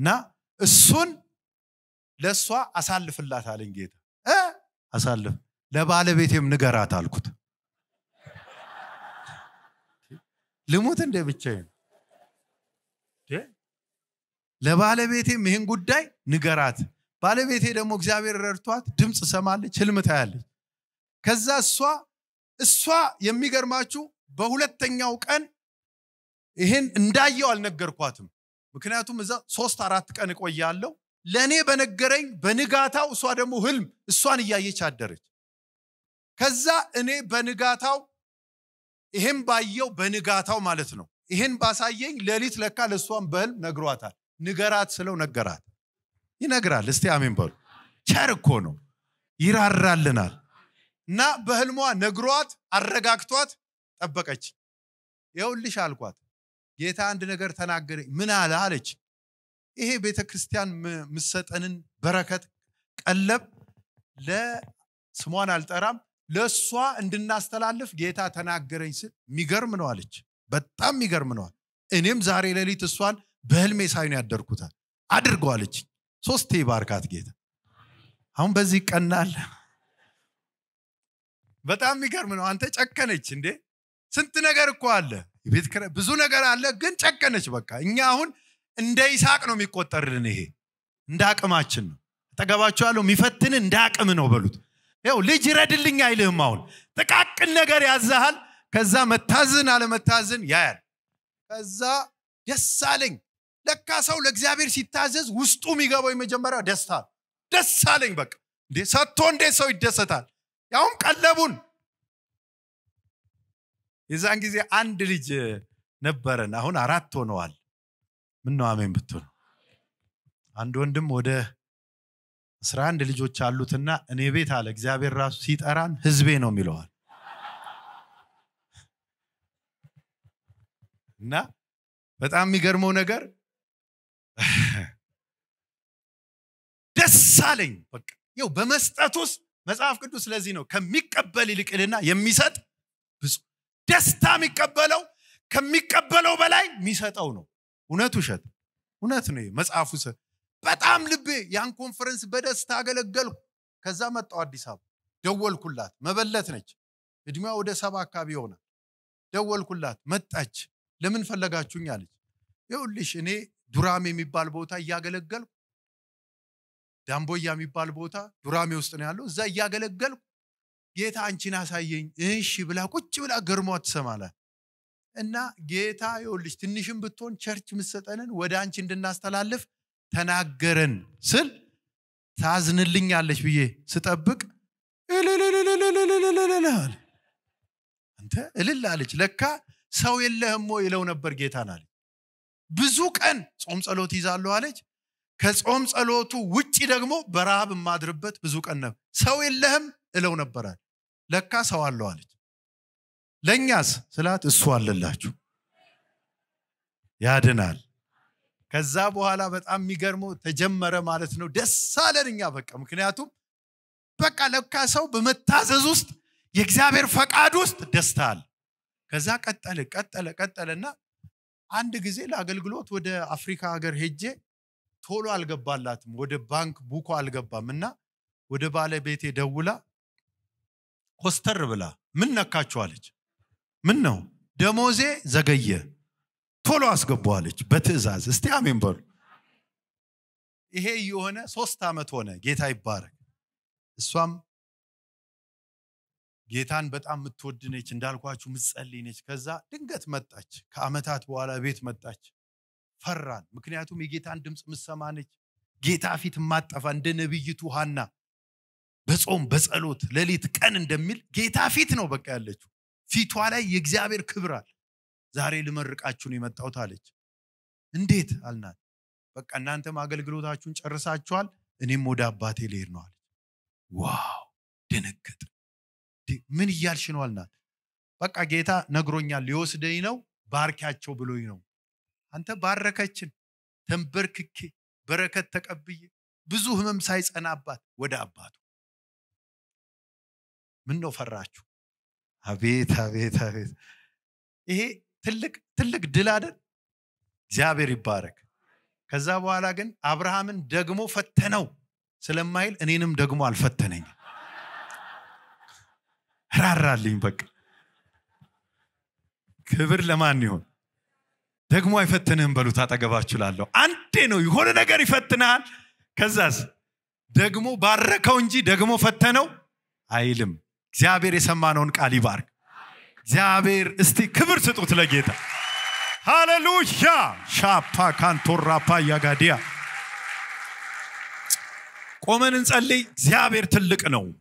እና እሱን ለእሷ አሳልፍላት አለኝ ጌታ። አሳልፍ ለባለቤቴም ንገራት አልኩት። ልሙት እንደ ብቻዬን ለባለቤቴም ይህን ጉዳይ ንገራት ባለቤቴ ደግሞ እግዚአብሔር ረድቷት ድምፅ ሰማለች ህልም ታያለች ከዛ እሷ እሷ የሚገርማችሁ በሁለተኛው ቀን ይህን እንዳየው አልነገርኳትም ምክንያቱም እዛ ሶስት አራት ቀን እቆያለው ለእኔ በነገረኝ በንጋታው እሷ ደግሞ ህልም እሷን እያየች አደረች ከዛ እኔ በንጋታው ይህም ባየው በንጋታው ማለት ነው ይህን ባሳየኝ ሌሊት ለካ ለእሷን በህልም ነግሯታል ንገራት ስለው ነገራት ይነግራል እስቲ አሜን በሉ ቸር እኮ ነው ይራራልናል እና በህልሟ ነግሯት አረጋግቷት ጠበቀች የውልሽ አልኳት ጌታ አንድ ነገር ተናገረኝ ምን አለ አለች ይሄ ቤተ ክርስቲያን ምሰጠንን በረከት ቀለብ ለስሟን አልጠራም ለእሷ እንድናስተላልፍ ጌታ ተናገረኝ ስል የሚገርም ነው አለች። በጣም የሚገርም ነዋል። እኔም ዛሬ ሌሊት እሷን በህልሜ ሳይሆን ያደርኩታል አድርገዋለች። ሶስቴ ባርካት ጌታ። አሁን በዚህ ይቀናል። በጣም የሚገርም ነው። አንተ ጨከነች እንዴ! ስንት ነገር እኮ አለ፣ ብዙ ነገር አለ፣ ግን ጨከነች። በቃ እኛ አሁን እንደ ይስሐቅ ነው የሚቆጠርልን። ይሄ እንደ አቅማችን ነው። አጠገባችሁ የሚፈትን እንደ አቅም ነው በሉት። ው ልጅ ይረድልኝ አይልህም አሁን ጥቃቅን ነገር ያዛሃል ከዛ መታዝን አለመታዝን ያያል ከዛ ደስ አለኝ ለካ ሰው ለእግዚአብሔር ሲታዘዝ ውስጡ የሚገባው የመጀመሪያ ደስታ ደስ አለኝ በቃ እንዴ ሰጥቶ እንዴት ሰው ይደሰታል ያውም ቀለቡን የዛን ጊዜ አንድ ልጅ ነበረን አሁን አራት ሆነዋል ምን ነው አሜን ብትሆን አንድ ወንድም ወደ አስራ አንድ ልጆች አሉትና እኔ ቤት አለ እግዚአብሔር ራሱ ሲጠራን ህዝቤ ነው የሚለዋል እና በጣም የሚገርመው ነገር ደስ አለኝ ው በመስጠት ውስጥ መጽሐፍ ቅዱስ ስለዚህ ነው ከሚቀበል ይልቅልና የሚሰጥ ብዙ ደስታ የሚቀበለው ከሚቀበለው በላይ የሚሰጠው ነው እውነት ውሸት እውነት ነው መጽሐፉ በጣም ልቤ ያን ኮንፈረንስ በደስታ አገለገልኩ። ከዛ መጣው አዲስ አበባ ደወልኩላት። መበለት ነች፣ እድሜዋ ወደ ሰባ አካባቢ ይሆናል። ደወልኩላት፣ መጣች። ለምን ፈለጋችሁኝ አለች። ይኸውልሽ እኔ ዱራሜ የሚባል ቦታ እያገለገልኩ ዳምቦያ የሚባል ቦታ ዱራሜ ውስጥ ነው ያለው። እዛ እያገለገልኩ ጌታ አንቺን አሳየኝ። እሺ ብላ ቁጭ ብላ ገርሟ ትሰማላት እና ጌታ ይኸውልሽ ትንሽም ብትሆን ቸርች ምሰጠንን ወደ አንቺ እንድናስተላልፍ ተናገረን ስል ታዝንልኛለች ብዬ ስጠብቅ አንተ እልል አለች ለካ ሰው የለህም ይለው ነበር ጌታን አለች ብዙ ቀን ጾም ጸሎት ይዛሉ አለች ከጾም ጸሎቱ ውጪ ደግሞ በረሃብ የማድርበት ብዙ ቀን ነበር ሰው የለህም እለው ነበራል ለካ ሰው አለው አለች ለእኛስ ስላት እሱ አለላችሁ ያድናል ከዛ በኋላ በጣም የሚገርመው ተጀመረ ማለት ነው። ደስ አለን እኛ በቃ። ምክንያቱም በቃ ለካ ሰው በመታዘዝ ውስጥ የእግዚአብሔር ፈቃድ ውስጥ ደስታ አለ። ከዛ ቀጠለ ቀጠለ ቀጠለ እና አንድ ጊዜ ለአገልግሎት ወደ አፍሪካ ሀገር ሄጄ ቶሎ አልገባላትም፣ ወደ ባንክ ቡኮ አልገባም እና ወደ ባለቤቴ ደውላ ኮስተር ብላ ምን ነካችኋለች? ምን ነው ደሞዜ ዘገየ ቶሎ አስገቧለች በትእዛዝ እስቲ አሜን በሉ ይሄ የሆነ ሶስት ዓመት ሆነ ጌታ ይባረክ እሷም ጌታን በጣም የምትወድ ነች እንዳልኳችሁ ምትጸልይ ነች ከዛ ድንገት መጣች ከአመታት በኋላ ቤት መጣች ፈራን ምክንያቱም የጌታን ድምፅ ምሰማ ነች ጌታ ፊት ማጠፋ እንደ ነብይቱ ሀና በጾም በጸሎት ሌሊት ቀን እንደሚል ጌታ ፊት ነው በቃ ያለችው ፊቷ ላይ የእግዚአብሔር ክብራል ዛሬ ልመርቃችሁ ነው የመጣሁት አለች እንዴት አልናት በቃ እናንተም አገልግሎታችሁን ጨርሳችኋል እኔም ወደ አባቴ ልሄድ ነው አለች ዋው ደነገጥ ምን እያልሽ ነው አልናት በቃ ጌታ ነግሮኛል ሊወስደኝ ነው ባርኪያቸው ብሎኝ ነው አንተ ባረከችን ተንበርክኬ በረከት ተቀብዬ ብዙ ህመም ሳይጸናባት ወደ አባቱ ምን ነው ፈራችሁ አቤት አቤት አቤት ይሄ ትልቅ ትልቅ ድል አደል እግዚአብሔር ይባረክ ከዛ በኋላ ግን አብርሃምን ደግሞ ፈተነው ስለማይል እኔንም ደግሞ አልፈተነኝ ራራልኝ በቃ ክብር ለማን ይሆን ደግሞ አይፈትንህም በሉት አጠገባችሁ ላለሁ አንዴ ነው የሆነ ነገር ይፈትናል ከዛስ ደግሞ ባረከው እንጂ ደግሞ ፈተነው አይልም እግዚአብሔር የሰማነውን ቃል ይባርክ እግዚአብሔር እስቲ ክብር ስጡት ለጌታ ሃሌሉያ ሻፓ ካንቶራፓ ያጋዲያ ቆመን እንጸልይ እግዚአብሔር ትልቅ ነው